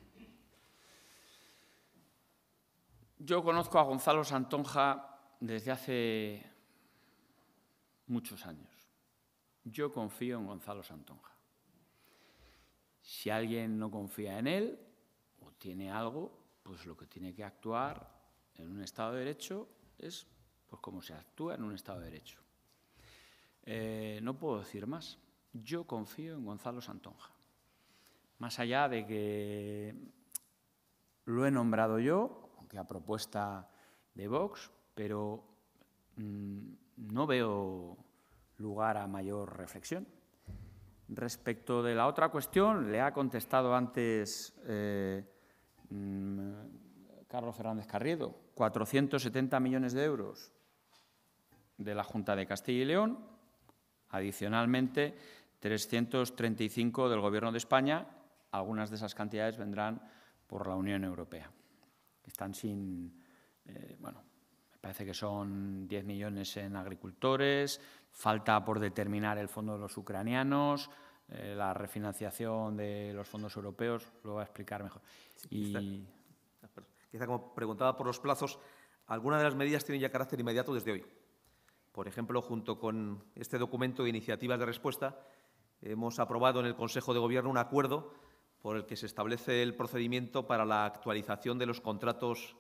Yo conozco a Gonzalo Santonja desde hace muchos años. Yo confío en Gonzalo Santonja. Si alguien no confía en él o tiene algo, pues lo que tiene que actuar en un Estado de Derecho es pues, como se actúa en un Estado de Derecho. Eh, no puedo decir más. Yo confío en Gonzalo Santonja. Más allá de que lo he nombrado yo, aunque a propuesta de Vox, pero mm, no veo lugar a mayor reflexión. Respecto de la otra cuestión, le ha contestado antes eh, mm, Carlos Fernández Carriedo, 470 millones de euros de la Junta de Castilla y León, Adicionalmente, 335 del Gobierno de España. Algunas de esas cantidades vendrán por la Unión Europea. Están sin, eh, bueno, me parece que son 10 millones en agricultores, falta por determinar el fondo de los ucranianos, eh, la refinanciación de los fondos europeos, lo va a explicar mejor. y... quizá como preguntaba por los plazos, ¿alguna de las medidas tiene ya carácter inmediato desde hoy? Por ejemplo, junto con este documento de iniciativas de respuesta, hemos aprobado en el Consejo de Gobierno un acuerdo por el que se establece el procedimiento para la actualización de los contratos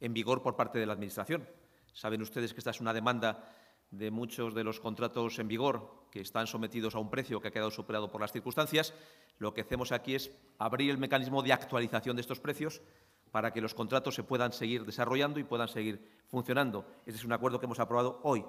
en vigor por parte de la Administración. Saben ustedes que esta es una demanda de muchos de los contratos en vigor que están sometidos a un precio que ha quedado superado por las circunstancias. Lo que hacemos aquí es abrir el mecanismo de actualización de estos precios para que los contratos se puedan seguir desarrollando y puedan seguir funcionando. Ese es un acuerdo que hemos aprobado hoy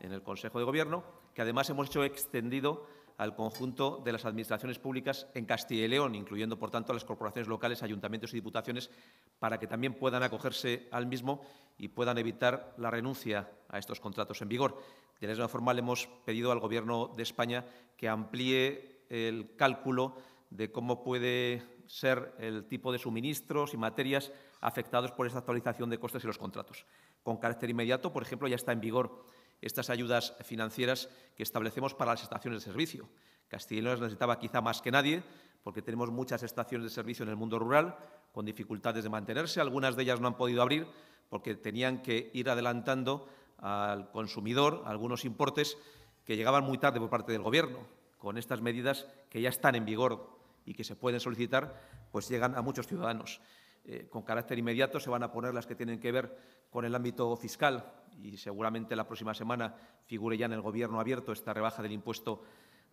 en el Consejo de Gobierno, que además hemos hecho extendido al conjunto de las administraciones públicas en Castilla y León, incluyendo, por tanto, a las corporaciones locales, ayuntamientos y diputaciones, para que también puedan acogerse al mismo y puedan evitar la renuncia a estos contratos en vigor. De la misma forma, le hemos pedido al Gobierno de España que amplíe el cálculo de cómo puede ser el tipo de suministros y materias afectados por esta actualización de costes y los contratos. Con carácter inmediato, por ejemplo, ya está en vigor estas ayudas financieras que establecemos para las estaciones de servicio. Castilla y León las necesitaba quizá más que nadie, porque tenemos muchas estaciones de servicio en el mundo rural con dificultades de mantenerse. Algunas de ellas no han podido abrir porque tenían que ir adelantando al consumidor algunos importes que llegaban muy tarde por parte del Gobierno. Con estas medidas que ya están en vigor y que se pueden solicitar, pues llegan a muchos ciudadanos. Eh, con carácter inmediato se van a poner las que tienen que ver con el ámbito fiscal y seguramente la próxima semana figure ya en el Gobierno abierto esta rebaja del impuesto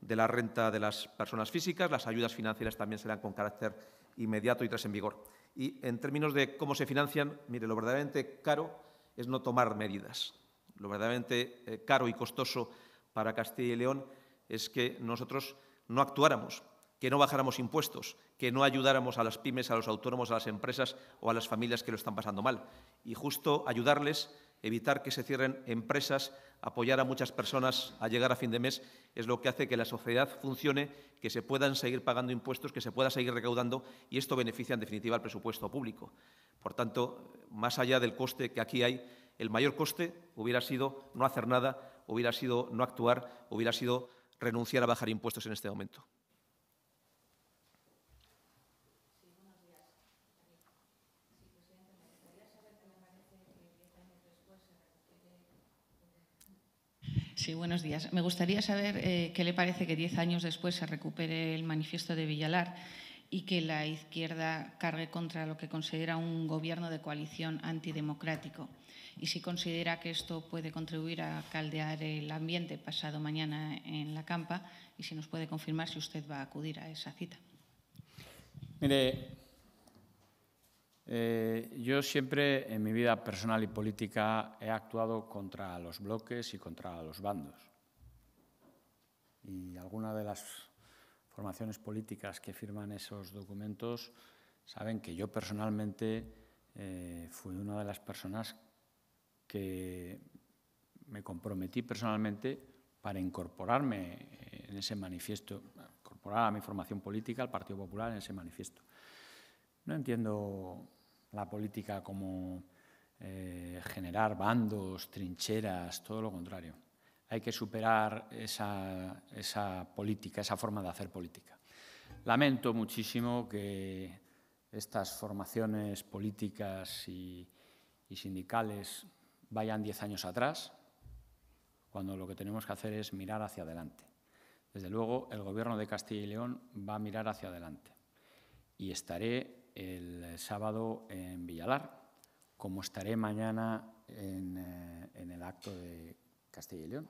de la renta de las personas físicas. Las ayudas financieras también serán con carácter inmediato y tras en vigor. Y en términos de cómo se financian, mire, lo verdaderamente caro es no tomar medidas. Lo verdaderamente eh, caro y costoso para Castilla y León es que nosotros no actuáramos, que no bajáramos impuestos que no ayudáramos a las pymes, a los autónomos, a las empresas o a las familias que lo están pasando mal. Y justo ayudarles, evitar que se cierren empresas, apoyar a muchas personas a llegar a fin de mes, es lo que hace que la sociedad funcione, que se puedan seguir pagando impuestos, que se pueda seguir recaudando y esto beneficia en definitiva al presupuesto público. Por tanto, más allá del coste que aquí hay, el mayor coste hubiera sido no hacer nada, hubiera sido no actuar, hubiera sido renunciar a bajar impuestos en este momento. Sí, buenos días. Me gustaría saber eh, qué le parece que diez años después se recupere el manifiesto de Villalar y que la izquierda cargue contra lo que considera un gobierno de coalición antidemocrático. Y si considera que esto puede contribuir a caldear el ambiente pasado mañana en la campa y si nos puede confirmar si usted va a acudir a esa cita. Mire, eh, yo siempre en mi vida personal y política he actuado contra los bloques y contra los bandos. Y alguna de las formaciones políticas que firman esos documentos saben que yo personalmente eh, fui una de las personas que me comprometí personalmente para incorporarme en ese manifiesto, incorporar a mi formación política, al Partido Popular, en ese manifiesto. No entiendo la política como eh, generar bandos, trincheras, todo lo contrario. Hay que superar esa, política, esa forma de hacer política. Lamento muchísimo que estas formaciones políticas y, sindicales vayan diez años atrás, cuando lo que tenemos que hacer es mirar hacia adelante. Desde luego, el Gobierno de Castilla y León va a mirar hacia adelante y estaré el eh, sábado en Villalar, como estaré mañana eh, en, el acto de Castilla y León,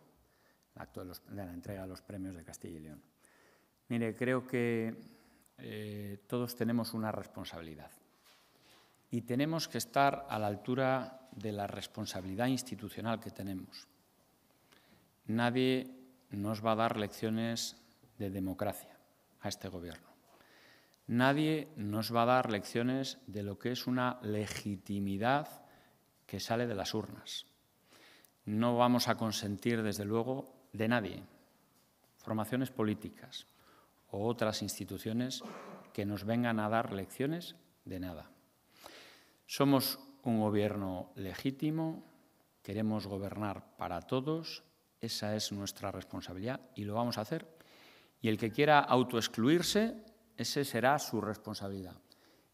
el acto de, la entrega de los premios de Castilla y León. Mire, creo que eh, todos tenemos una responsabilidad y tenemos que estar a la altura de la responsabilidad institucional que tenemos. Nadie nos va a dar lecciones de democracia a este Gobierno. Nadie nos va a dar lecciones de lo que es una legitimidad que sale de las urnas. No vamos a consentir, desde luego, de nadie, formaciones políticas o otras instituciones que nos vengan a dar lecciones de nada. Somos un gobierno legítimo, queremos gobernar para todos, esa es nuestra responsabilidad y lo vamos a hacer. Y el que quiera autoexcluirse, ese será su responsabilidad.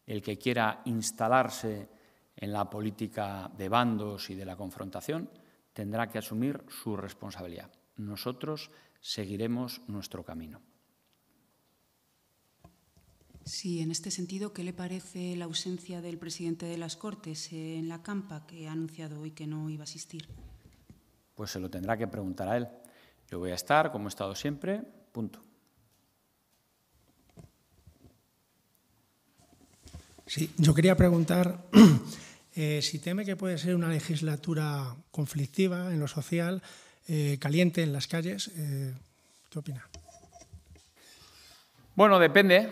El que quiera instalarse en la política de bandos y de la confrontación tendrá que asumir su responsabilidad. Nosotros seguiremos nuestro camino. Sí, en este sentido, ¿qué le parece la ausencia del presidente de las Cortes en la campa que ha anunciado hoy que no iba a asistir? Pues se lo tendrá que preguntar a él. Yo voy a estar, como he estado siempre, punto. Sí, yo quería preguntar <clears throat> eh, si teme que puede ser una legislatura conflictiva en lo social, eh, caliente en las calles. Eh, ¿Qué opina? Bueno, depende.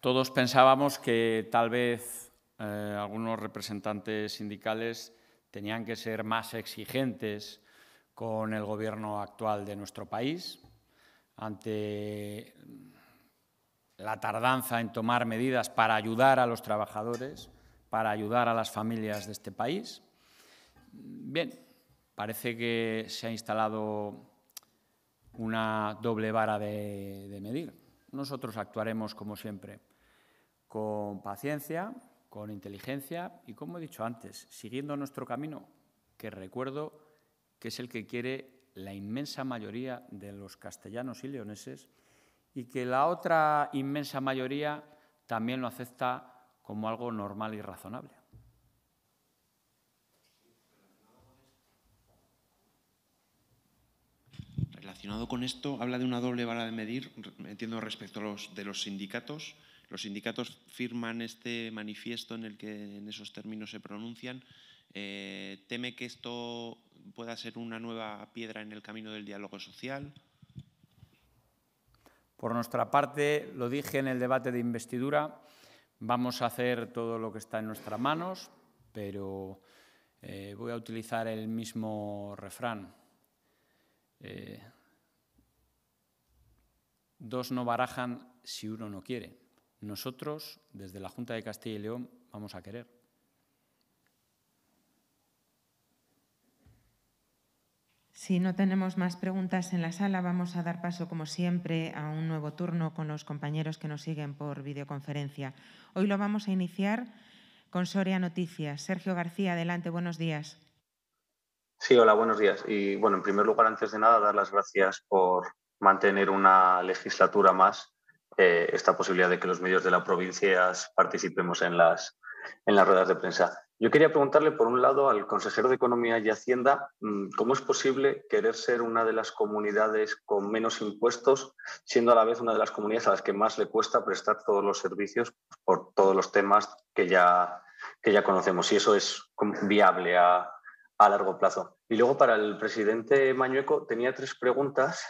Todos pensábamos que tal vez algunos representantes sindicales tenían que ser más exigentes con el gobierno actual de nuestro país ante la tardanza en tomar medidas para ayudar a los trabajadores, para ayudar a las familias de este país. Bien, parece que se ha instalado una doble vara de, medir. Nosotros actuaremos, como siempre, con paciencia, con inteligencia y, como he dicho antes, siguiendo nuestro camino, que recuerdo que es el que quiere la inmensa mayoría de los castellanos y leoneses y que la otra inmensa mayoría también lo acepta como algo normal y razonable. Relacionado con esto, habla de una doble vara de medir, entiendo respecto a los de los sindicatos. Los sindicatos firman este manifiesto en el que en esos términos se pronuncian. Eh, ¿Teme que esto pueda ser una nueva piedra en el camino del diálogo social? Por nuestra parte, lo dije en el debate de investidura, vamos a hacer todo lo que está en nuestras manos, pero eh, voy a utilizar el mismo refrán. Eh, dos no barajan si uno no quiere. Nosotros, desde la Junta de Castilla y León, vamos a querer. Si no tenemos más preguntas en la sala, vamos a dar paso, como siempre, a un nuevo turno con los compañeros que nos siguen por videoconferencia. Hoy lo vamos a iniciar con Soria Noticias. Sergio García, adelante, buenos días. Sí, hola, buenos días. Y bueno, en primer lugar, antes de nada, dar las gracias por mantener una legislatura más eh, esta posibilidad de que los medios de la provincia participemos en las, en las ruedas de prensa. Yo quería preguntarle, por un lado, al consejero de Economía y Hacienda, mm, ¿cómo es posible querer ser una de las comunidades con menos impuestos, siendo a la vez una de las comunidades a las que más le cuesta prestar todos los servicios por todos los temas que ya, que ya conocemos? Y eso es viable a, a largo plazo. Y luego para el presidente Mañueco tenía tres preguntas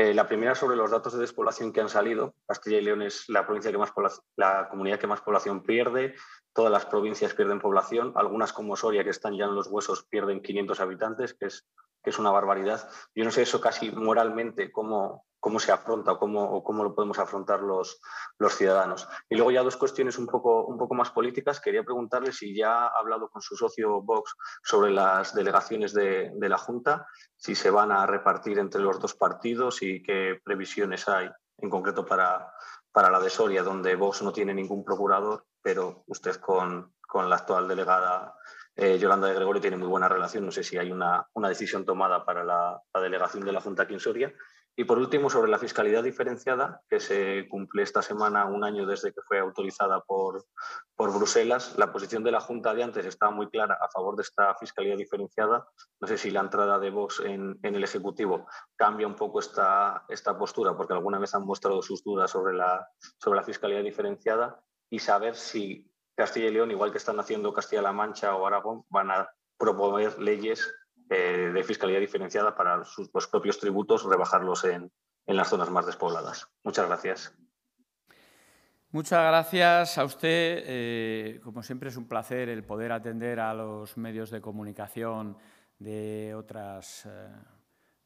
eh, la primera sobre los datos de despoblación que han salido. Castilla y León es la, provincia que más la comunidad que más población pierde. Todas las provincias pierden población. Algunas como Soria, que están ya en los huesos, pierden 500 habitantes, que es, que es una barbaridad. Yo no sé eso casi moralmente cómo, cómo se afronta o cómo, cómo lo podemos afrontar los, los, ciudadanos. Y luego ya dos cuestiones un poco, un poco más políticas. Quería preguntarle si ya ha hablado con su socio Vox sobre las delegaciones de, de la Junta, si se van a repartir entre los dos partidos y qué previsiones hay en concreto para, para la de Soria, donde Vox no tiene ningún procurador, pero usted con, con la actual delegada eh, Yolanda de Gregorio tiene muy buena relación. No sé si hay una, una decisión tomada para la, la, delegación de la Junta aquí en Soria. Y por último, sobre la fiscalidad diferenciada, que se cumple esta semana un año desde que fue autorizada por, por, Bruselas, la posición de la Junta de antes estaba muy clara a favor de esta fiscalidad diferenciada. No sé si la entrada de Vox en, en el Ejecutivo cambia un poco esta, esta, postura, porque alguna vez han mostrado sus dudas sobre la, sobre la fiscalidad diferenciada y saber si Castilla y León, igual que están haciendo Castilla-La Mancha o Aragón, van a proponer leyes eh, de fiscalía diferenciada para sus propios tributos, rebajarlos en, las zonas más despobladas. Muchas gracias. Muchas gracias a usted. Eh, como siempre es un placer el poder atender a los medios de comunicación de otras, eh,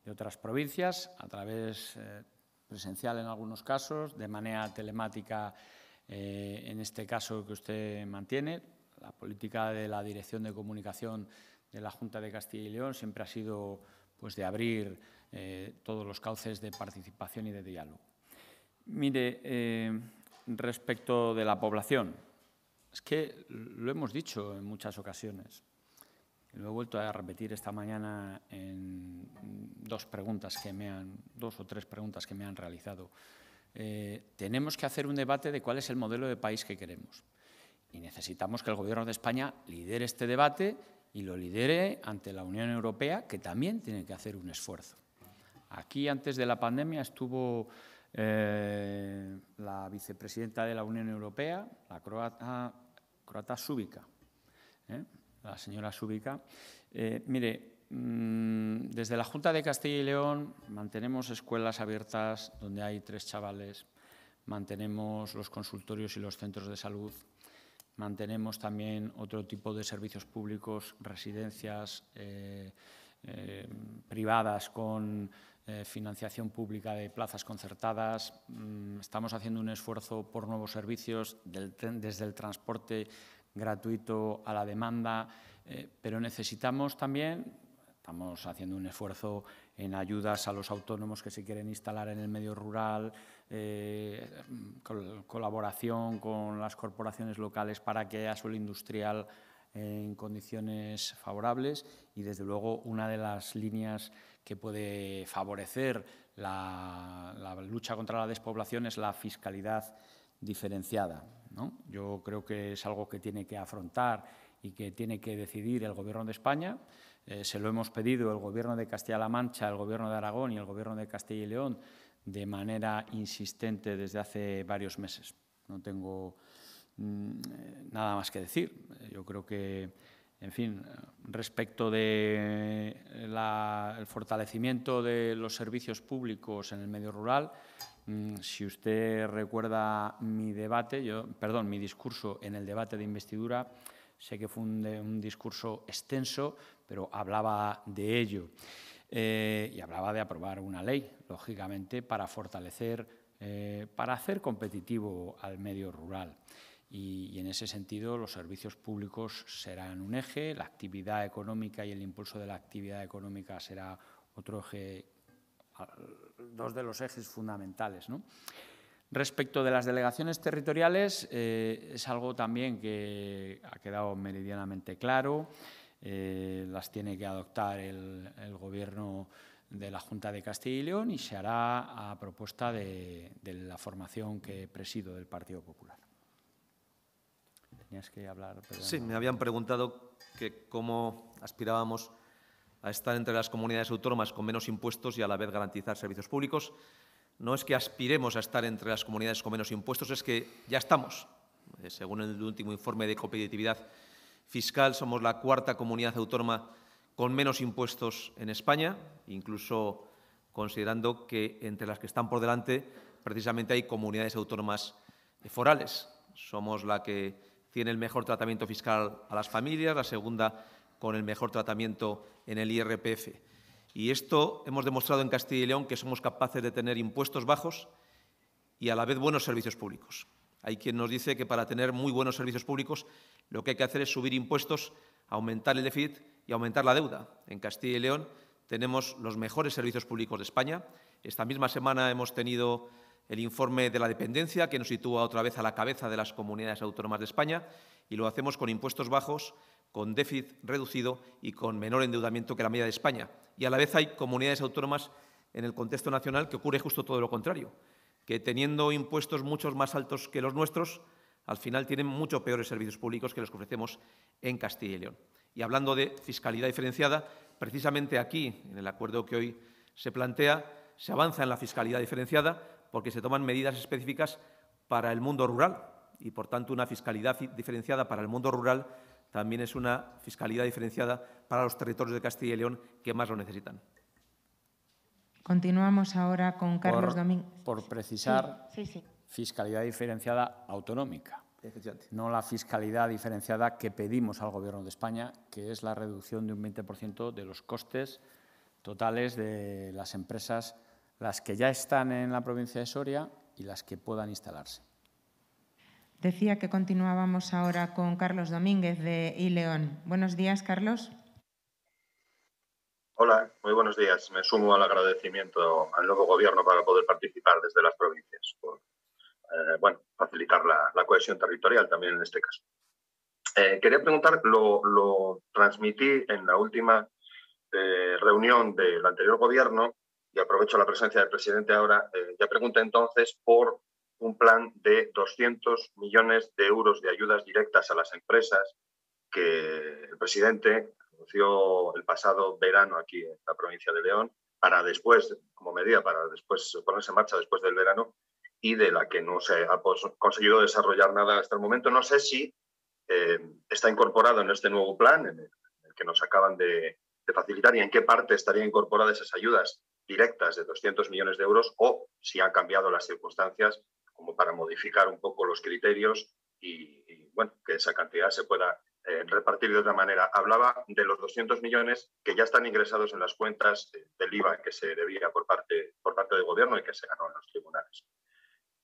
de otras provincias, a través presencial en algunos casos, de manera telemática en este caso que usted mantiene. La política de la Dirección de Comunicación de la Junta de Castilla y León siempre ha sido pues, de abrir eh, todos los cauces de participación y de diálogo. Mire, eh, respecto de la población, es que lo hemos dicho en muchas ocasiones. Lo he vuelto a repetir esta mañana en dos preguntas que me han, dos o tres preguntas que me han realizado. Eh, tenemos que hacer un debate de cuál es el modelo de país que queremos. Y necesitamos que el Gobierno de España lidere este debate y lo lidere ante la Unión Europea, que también tiene que hacer un esfuerzo. Aquí, antes de la pandemia, estuvo eh, la vicepresidenta de la Unión Europea, la croata, croata Súbica, ¿eh? la señora Súbica. Eh, mire, mm, desde la Junta de Castilla y León mantenemos escuelas abiertas donde hay tres chavales, mantenemos los consultorios y los centros de salud, Mantenemos también otro tipo de servicios públicos, residencias eh, eh, privadas con eh, financiación pública de plazas concertadas. Mm, estamos haciendo un esfuerzo por nuevos servicios desde el transporte gratuito a la demanda, pero necesitamos también, estamos haciendo un esfuerzo en ayudas a los autónomos que se quieren instalar en el medio rural, eh, colaboración con las corporaciones locales para que haya suelo industrial en condiciones favorables y desde luego una de las líneas que puede favorecer la, lucha contra la despoblación es la fiscalidad diferenciada. ¿no? Yo creo que es algo que tiene que afrontar y que tiene que decidir el Gobierno de España. Eh, se lo hemos pedido el Gobierno de Castilla-La Mancha, el Gobierno de Aragón y el Gobierno de Castilla y León de manera insistente desde hace varios meses. No tengo mm, nada más que decir. Yo creo que, en fin, respecto del fortalecimiento de los servicios públicos en el medio rural, mm, si usted recuerda mi debate, yo, perdón, mi discurso en el debate de investidura, sé que fue un discurso extenso, pero hablaba de ello. Eh, y hablaba de aprobar una ley, lógicamente, para fortalecer, eh, para hacer competitivo al medio rural. Y, en ese sentido los servicios públicos serán un eje, la actividad económica y el impulso de la actividad económica será otro eje, dos de los ejes fundamentales. Respecto de las delegaciones territoriales, eh, es algo también que ha quedado meridianamente claro. Eh, las tiene que adoptar el, Gobierno de la Junta de Castilla y León y se hará a propuesta de, la formación que presido del Partido Popular. hablar. Sí, me habían preguntado que cómo aspirábamos a estar entre las comunidades autónomas con menos impuestos y a la vez garantizar servicios públicos. No es que aspiremos a estar entre las comunidades con menos impuestos, es que ya estamos. Eh, según el último informe de competitividad fiscal somos la cuarta comunidad autónoma con menos impuestos en España, incluso considerando que entre las que están por delante precisamente hay comunidades autónomas forales. Somos la que tiene el mejor tratamiento fiscal a las familias, la segunda con el mejor tratamiento en el IRPF. Y esto hemos demostrado en Castilla y León que somos capaces de tener impuestos bajos y a la vez buenos servicios públicos. Hay quien nos dice que para tener muy buenos servicios públicos lo que hay que hacer es subir impuestos, aumentar el déficit y aumentar la deuda. En Castilla y León tenemos los mejores servicios públicos de España. Esta misma semana hemos tenido el informe de la dependencia que nos sitúa otra vez a la cabeza de las comunidades autónomas de España y lo hacemos con impuestos bajos, con déficit reducido y con menor endeudamiento que la media de España. Y a la vez hay comunidades autónomas en el contexto nacional que ocurre justo todo lo contrario que teniendo impuestos muchos más altos que los nuestros, al final tienen mucho peores servicios públicos que los que ofrecemos en Castilla y León. Y hablando de fiscalidad diferenciada, precisamente aquí, en el acuerdo que hoy se plantea, se avanza en la fiscalidad diferenciada porque se toman medidas específicas para el mundo rural y, por tanto, una fiscalidad diferenciada para el mundo rural también es una fiscalidad diferenciada para los territorios de Castilla y León que más lo necesitan. Continuamos ahora con Carlos Domínguez. Por precisar, fiscalidad diferenciada autonómica, no la fiscalidad diferenciada que pedimos al Gobierno de España, que es la reducción de un 20% de los costes totales de las empresas, las que ya están en la provincia de Soria y las que puedan instalarse. Decía que continuábamos ahora con Carlos Domínguez de ILEON. Buenos días, Carlos. Hola, muy buenos días. Me sumo al agradecimiento al nuevo gobierno para poder participar desde las provincias por eh, bueno, facilitar la, cohesión territorial también en este caso. Eh, quería preguntar, lo, transmití en la última eh, reunión del anterior gobierno y aprovecho la presencia del presidente ahora. ya pregunté entonces por un plan de 200 millones de euros de ayudas directas a las empresas que el presidente el pasado verano aquí en la provincia de León, para después, como medida, para después ponerse en marcha después del verano y de la que no se ha conseguido desarrollar nada hasta el momento. No sé si eh, está incorporado en este nuevo plan en el, que nos acaban de, facilitar y en qué parte estarían incorporadas esas ayudas directas de 200 millones de euros o si han cambiado las circunstancias como para modificar un poco los criterios y, y bueno, que esa cantidad se pueda eh, repartir de otra manera. Hablaba de los 200 millones que ya están ingresados en las cuentas eh, del IVA que se debía por parte, por parte del Gobierno y que se ganó en los tribunales.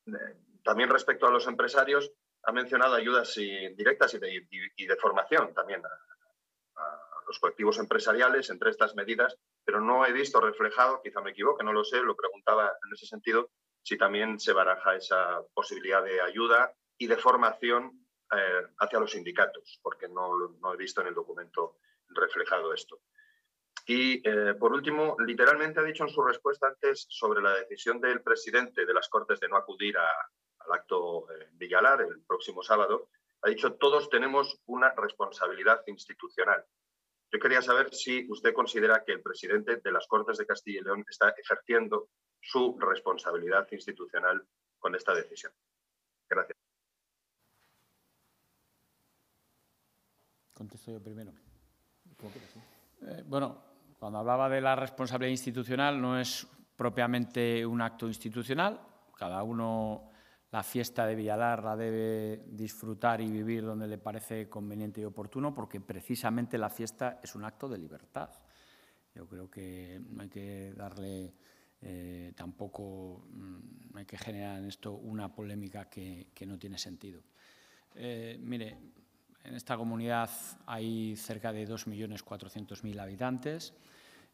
Eh, también respecto a los empresarios, ha mencionado ayudas indirectas directas y de, formación también a, a, los colectivos empresariales entre estas medidas, pero no he visto reflejado, quizá me equivoque, no lo sé, lo preguntaba en ese sentido, si también se baraja esa posibilidad de ayuda y de formación eh, hacia los sindicatos, porque no, no, he visto en el documento reflejado esto. Y eh, por último, literalmente ha dicho en su respuesta antes sobre la decisión del presidente de las Cortes de no acudir al acto eh, Villalar el próximo sábado. Ha dicho, todos tenemos una responsabilidad institucional. Yo quería saber si usted considera que el presidente de las Cortes de Castilla y León está ejerciendo su responsabilidad institucional con esta decisión. Gracias. Contesto yo primero. Eh, bueno, cuando hablaba de la responsabilidad institucional, no es propiamente un acto institucional. Cada uno la fiesta de Villalar la debe disfrutar y vivir donde le parece conveniente y oportuno, porque precisamente la fiesta es un acto de libertad. Yo creo que no hay que darle eh, tampoco, mm, no hay que generar en esto una polémica que, no tiene sentido. Eh, mire, en esta comunidad hay cerca de 2.400.000 habitantes.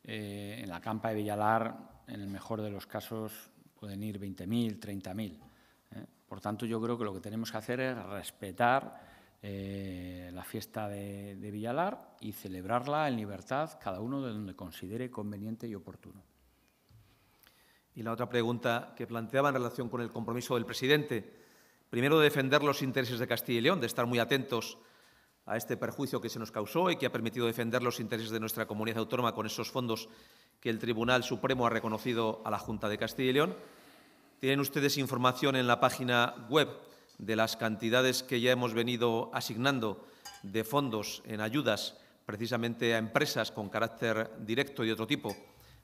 Eh, en la campa de Villalar, en el mejor de los casos, pueden ir 20.000, 30.000. ¿eh? Por tanto, yo creo que lo que tenemos que hacer es respetar eh, la fiesta de, de Villalar y celebrarla en libertad, cada uno de donde considere conveniente y oportuno. Y la otra pregunta que planteaba en relación con el compromiso del presidente, primero de defender los intereses de Castilla y León, de estar muy atentos a este perjuicio que se nos causó y que ha permitido defender los intereses de nuestra comunidad autónoma con esos fondos que el Tribunal Supremo ha reconocido a la Junta de Castilla y León. Tienen ustedes información en la página web de las cantidades que ya hemos venido asignando de fondos en ayudas precisamente a empresas con carácter directo y otro tipo,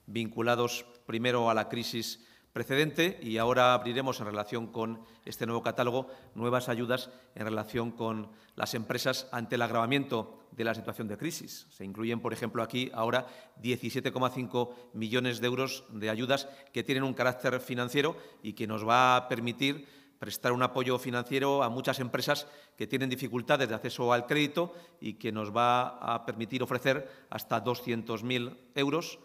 vinculados primero a la crisis precedente y ahora abriremos en relación con este nuevo catálogo nuevas ayudas en relación con las empresas ante el agravamiento de la situación de crisis. Se incluyen, por ejemplo, aquí ahora 17,5 millones de euros de ayudas que tienen un carácter financiero y que nos va a permitir prestar un apoyo financiero a muchas empresas que tienen dificultades de acceso al crédito y que nos va a permitir ofrecer hasta 200.000 euros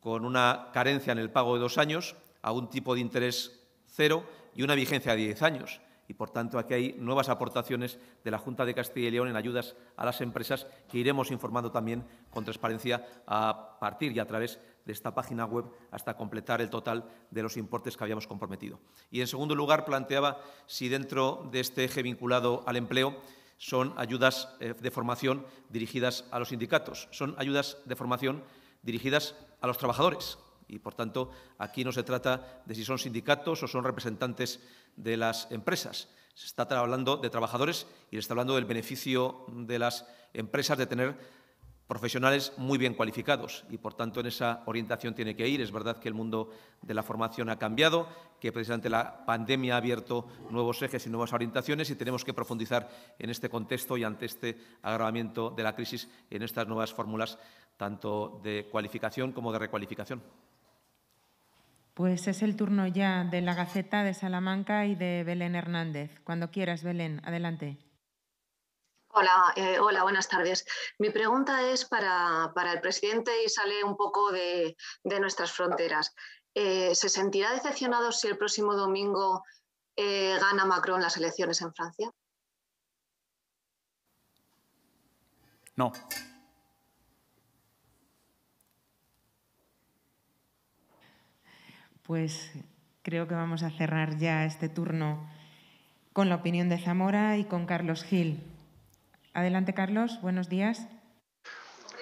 con una carencia en el pago de dos años a un tipo de interés cero y una vigencia de diez años. Y, por tanto, aquí hay nuevas aportaciones de la Junta de Castilla y León en ayudas a las empresas que iremos informando también con transparencia a partir y a través de esta página web hasta completar el total de los importes que habíamos comprometido. Y, en segundo lugar, planteaba si dentro de este eje vinculado al empleo son ayudas eh, de formación dirigidas a los sindicatos, son ayudas de formación dirigidas a los trabajadores, y, por tanto, aquí no se trata de si son sindicatos o son representantes de las empresas. Se está hablando de trabajadores y se está hablando del beneficio de las empresas de tener profesionales muy bien cualificados y, por tanto, en esa orientación tiene que ir. Es verdad que el mundo de la formación ha cambiado, que precisamente la pandemia ha abierto nuevos ejes y nuevas orientaciones y tenemos que profundizar en este contexto y ante este agravamiento de la crisis en estas nuevas fórmulas tanto de cualificación como de recualificación. Pues es el turno ya de la Gaceta de Salamanca y de Belén Hernández. Cuando quieras, Belén, adelante. Hola, eh, hola, buenas tardes. Mi pregunta es para, el presidente y sale un poco de, nuestras fronteras. Eh, ¿Se sentirá decepcionado si el próximo domingo eh, gana Macron las elecciones en Francia? No. pues creo que vamos a cerrar ya este turno con la opinión de Zamora y con Carlos Gil. Adelante, Carlos. Buenos días.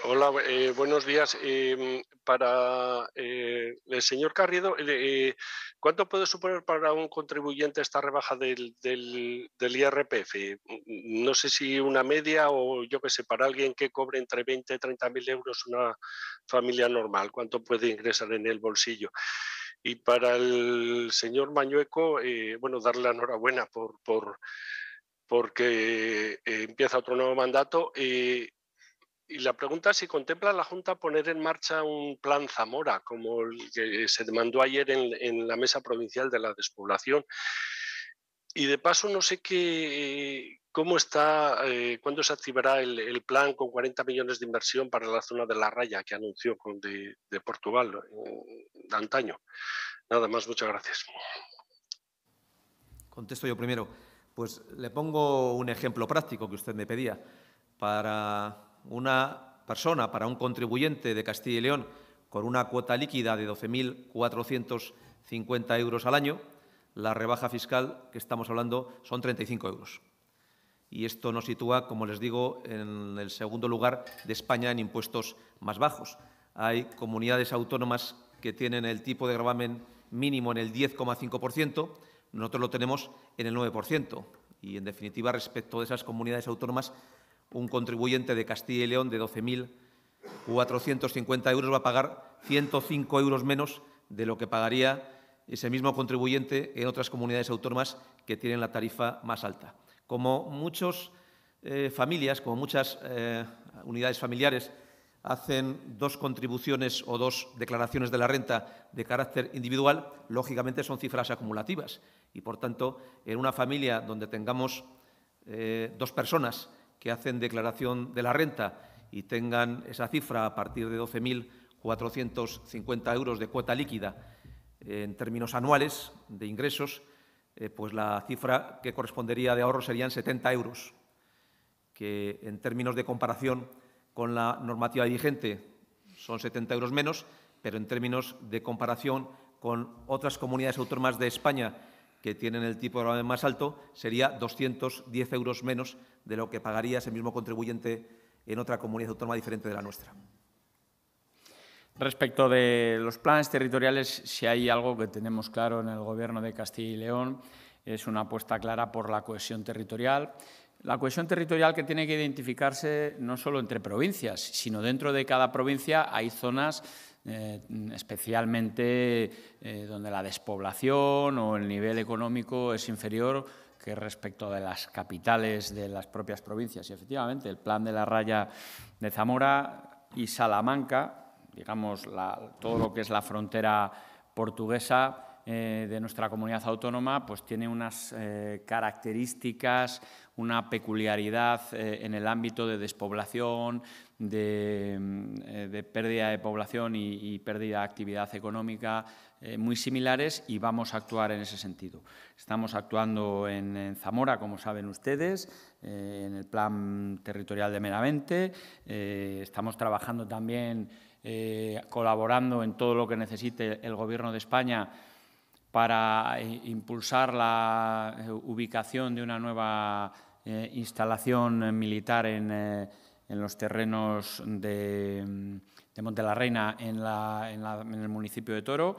Hola, eh, buenos días. Eh, para eh, el señor carrido ¿cuánto puede suponer para un contribuyente esta rebaja del, IRPF? No sé si una media o yo que sé, para alguien que cobre entre 20 y 30 mil euros una familia normal, ¿cuánto puede ingresar en el bolsillo? Y para el señor Mañueco, eh, bueno, darle la enhorabuena por, por porque eh, empieza otro nuevo mandato. Eh, y la pregunta es si contempla la Junta poner en marcha un plan Zamora, como el que se demandó ayer en la Mesa Provincial de la Despoblación. Y de paso, no sé qué, ¿Cómo está, eh, cuándo se activará el, plan con 40 millones de inversión para la zona de la raya que anunció con de, de Portugal eh, de antaño? Nada más, muchas gracias. Contesto yo primero. Pues le pongo un ejemplo práctico que usted me pedía. Para una persona, para un contribuyente de Castilla y León con una cuota líquida de 12.450 euros al año, la rebaja fiscal que estamos hablando son 35 euros y esto nos sitúa, como les digo, en el segundo lugar de España en impuestos más bajos. Hay comunidades autónomas que tienen el tipo de gravamen mínimo en el 10,5%, nosotros lo tenemos en el 9%. Y, en definitiva, respecto de esas comunidades autónomas, un contribuyente de Castilla y León de 12.450 euros va a pagar 105 euros menos de lo que pagaría ese mismo contribuyente en otras comunidades autónomas que tienen la tarifa más alta. Como muchas eh, familias, como muchas eh, unidades familiares, hacen dos contribuciones o dos declaraciones de la renta de carácter individual, lógicamente son cifras acumulativas. Y, por tanto, en una familia donde tengamos eh, dos personas que hacen declaración de la renta y tengan esa cifra a partir de 12.450 euros de cuota líquida en términos anuales de ingresos, eh, pues la cifra que correspondería de ahorro serían 70 euros, que en términos de comparación con la normativa vigente son 70 euros menos, pero en términos de comparación con otras comunidades autónomas de España que tienen el tipo de más alto, sería 210 euros menos de lo que pagaría ese mismo contribuyente en otra comunidad autónoma diferente de la nuestra. Respecto de los planes territoriales, si hay algo que tenemos claro en el Gobierno de Castilla y León, es una apuesta clara por la cohesión territorial. La cohesión territorial que tiene que identificarse no solo entre provincias, sino dentro de cada provincia hay zonas eh, especialmente eh, donde la despoblación o el nivel económico es inferior que respecto de las capitales de las propias provincias. Y efectivamente, el plan de la raya de Zamora y Salamanca digamos, todo lo que es la frontera portuguesa eh, de nuestra comunidad autónoma, pues tiene unas eh, características, una peculiaridad eh, en el ámbito de despoblación, de, mm, pérdida de población y, pérdida de actividad económica muy similares y vamos a actuar en ese sentido. Estamos actuando en, en Zamora, como saben ustedes, en el Plan Territorial de Meramente, estamos trabajando también eh, colaborando en todo lo que necesite el Gobierno de España para eh, impulsar la eh, ubicación de una nueva instalación militar en, los terrenos de, mm, de Montelarreina, en, la, en, en, el municipio de Toro.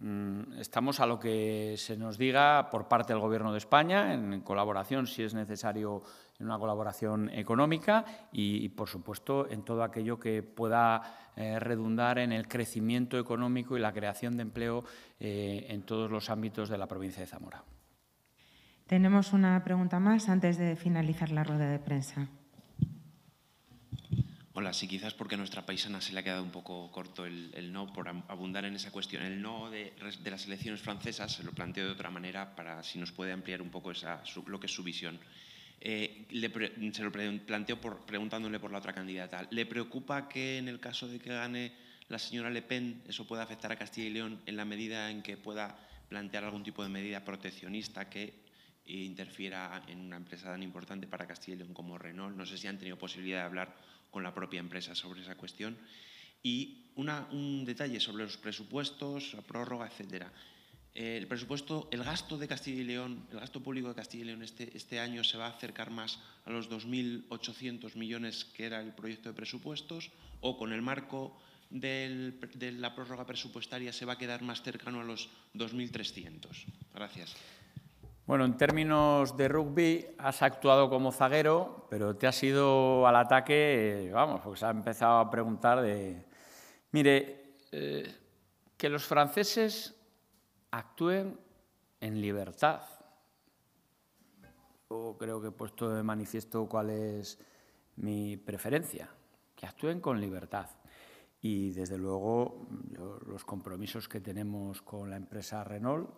Mm, estamos a lo que se nos diga por parte del Gobierno de España, en colaboración, si es necesario, en una colaboración económica y por supuesto, en todo aquello que pueda eh, redundar en el crecimiento económico y la creación de empleo eh, en todos los ámbitos de la provincia de Zamora. Tenemos una pregunta más antes de finalizar la rueda de prensa. Hola, sí, quizás porque a nuestra paisana se le ha quedado un poco corto el, no, por abundar en esa cuestión. El no de, las elecciones francesas se lo planteo de otra manera para si nos puede ampliar un poco esa, lo que es su visión. Eh, le se lo planteo preguntándole por la otra candidata. ¿Le preocupa que en el caso de que gane la señora Le Pen eso pueda afectar a Castilla y León en la medida en que pueda plantear algún tipo de medida proteccionista que interfiera en una empresa tan importante para Castilla y León como Renault? No sé si han tenido posibilidad de hablar con la propia empresa sobre esa cuestión. Y un detalle sobre los presupuestos, la prórroga, etcétera el presupuesto, el gasto de Castilla y León, el gasto público de Castilla y León este, este año se va a acercar más a los 2.800 millones que era el proyecto de presupuestos o con el marco de la prórroga presupuestaria se va a quedar más cercano a los 2.300. Gracias. Bueno, en términos de rugby, has actuado como zaguero, pero te has ido al ataque, eh, vamos, porque se ha empezado a preguntar de... Mire, eh, que los franceses actúen en libertad. Yo creo que he puesto de manifiesto cuál es mi preferencia, que actúen con libertad. Y desde luego los compromisos que tenemos con la empresa Renault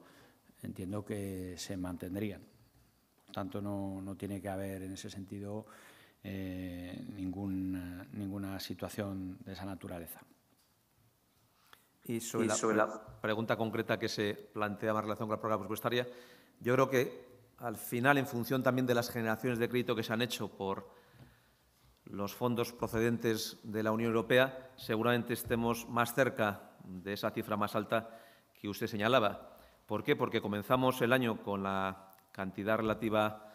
entiendo que se mantendrían. Por tanto, no, tiene que haber en ese sentido eh, ninguna situación de esa naturaleza. Y sobre, la, pregunta concreta que se planteaba en relación con la programación presupuestaria, yo creo que al final, en función también de las generaciones de crédito que se han hecho por los fondos procedentes de la Unión Europea, seguramente estemos más cerca de esa cifra más alta que usted señalaba. ¿Por qué? Porque comenzamos el año con la cantidad relativa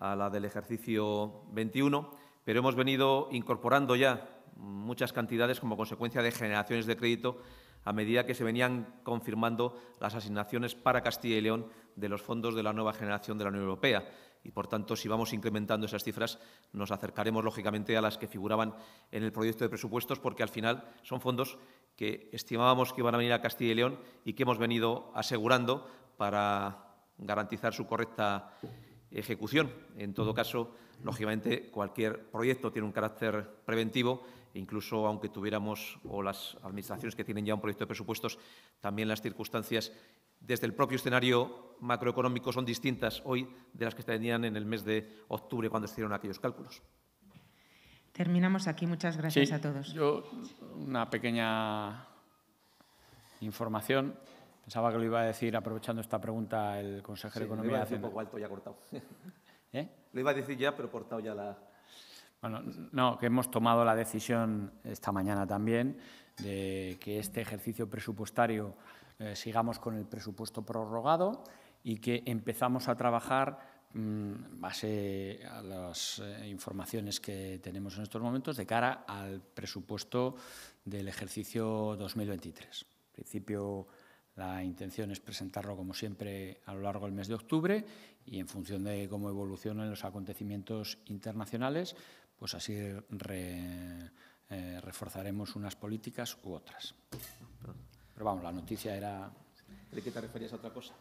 a la del ejercicio 21, pero hemos venido incorporando ya muchas cantidades como consecuencia de generaciones de crédito a medida que se venían confirmando las asignaciones para Castilla y León de los fondos de la nueva generación de la Unión Europea. Y, por tanto, si vamos incrementando esas cifras, nos acercaremos, lógicamente, a las que figuraban en el proyecto de presupuestos, porque al final son fondos que estimábamos que iban a venir a Castilla y León y que hemos venido asegurando para garantizar su correcta ejecución. En todo caso, lógicamente, cualquier proyecto tiene un carácter preventivo e incluso aunque tuviéramos o las administraciones que tienen ya un proyecto de presupuestos, también las circunstancias desde el propio escenario macroeconómico son distintas hoy de las que tenían en el mes de octubre cuando se hicieron aquellos cálculos. Terminamos aquí. Muchas gracias a todos. Yo una pequeña información. Pensaba que lo iba a decir aprovechando esta pregunta el consejero de Economía. Lo iba a un poco alto ya cortado. ¿Eh? Lo iba a decir ya, pero cortado ya la. Bueno, no, que hemos tomado la decisión esta mañana también de que este ejercicio presupuestario eh, sigamos con el presupuesto prorrogado y que empezamos a trabajar mm, base a las eh, informaciones que tenemos en estos momentos de cara al presupuesto del ejercicio 2023. principio la intención es presentarlo, como siempre, a lo largo del mes de octubre y en función de cómo evolucionen los acontecimientos internacionales, pues así eh, reforzaremos unas políticas u otras. Pero vamos, la noticia era... ¿De qué te referías a otra cosa?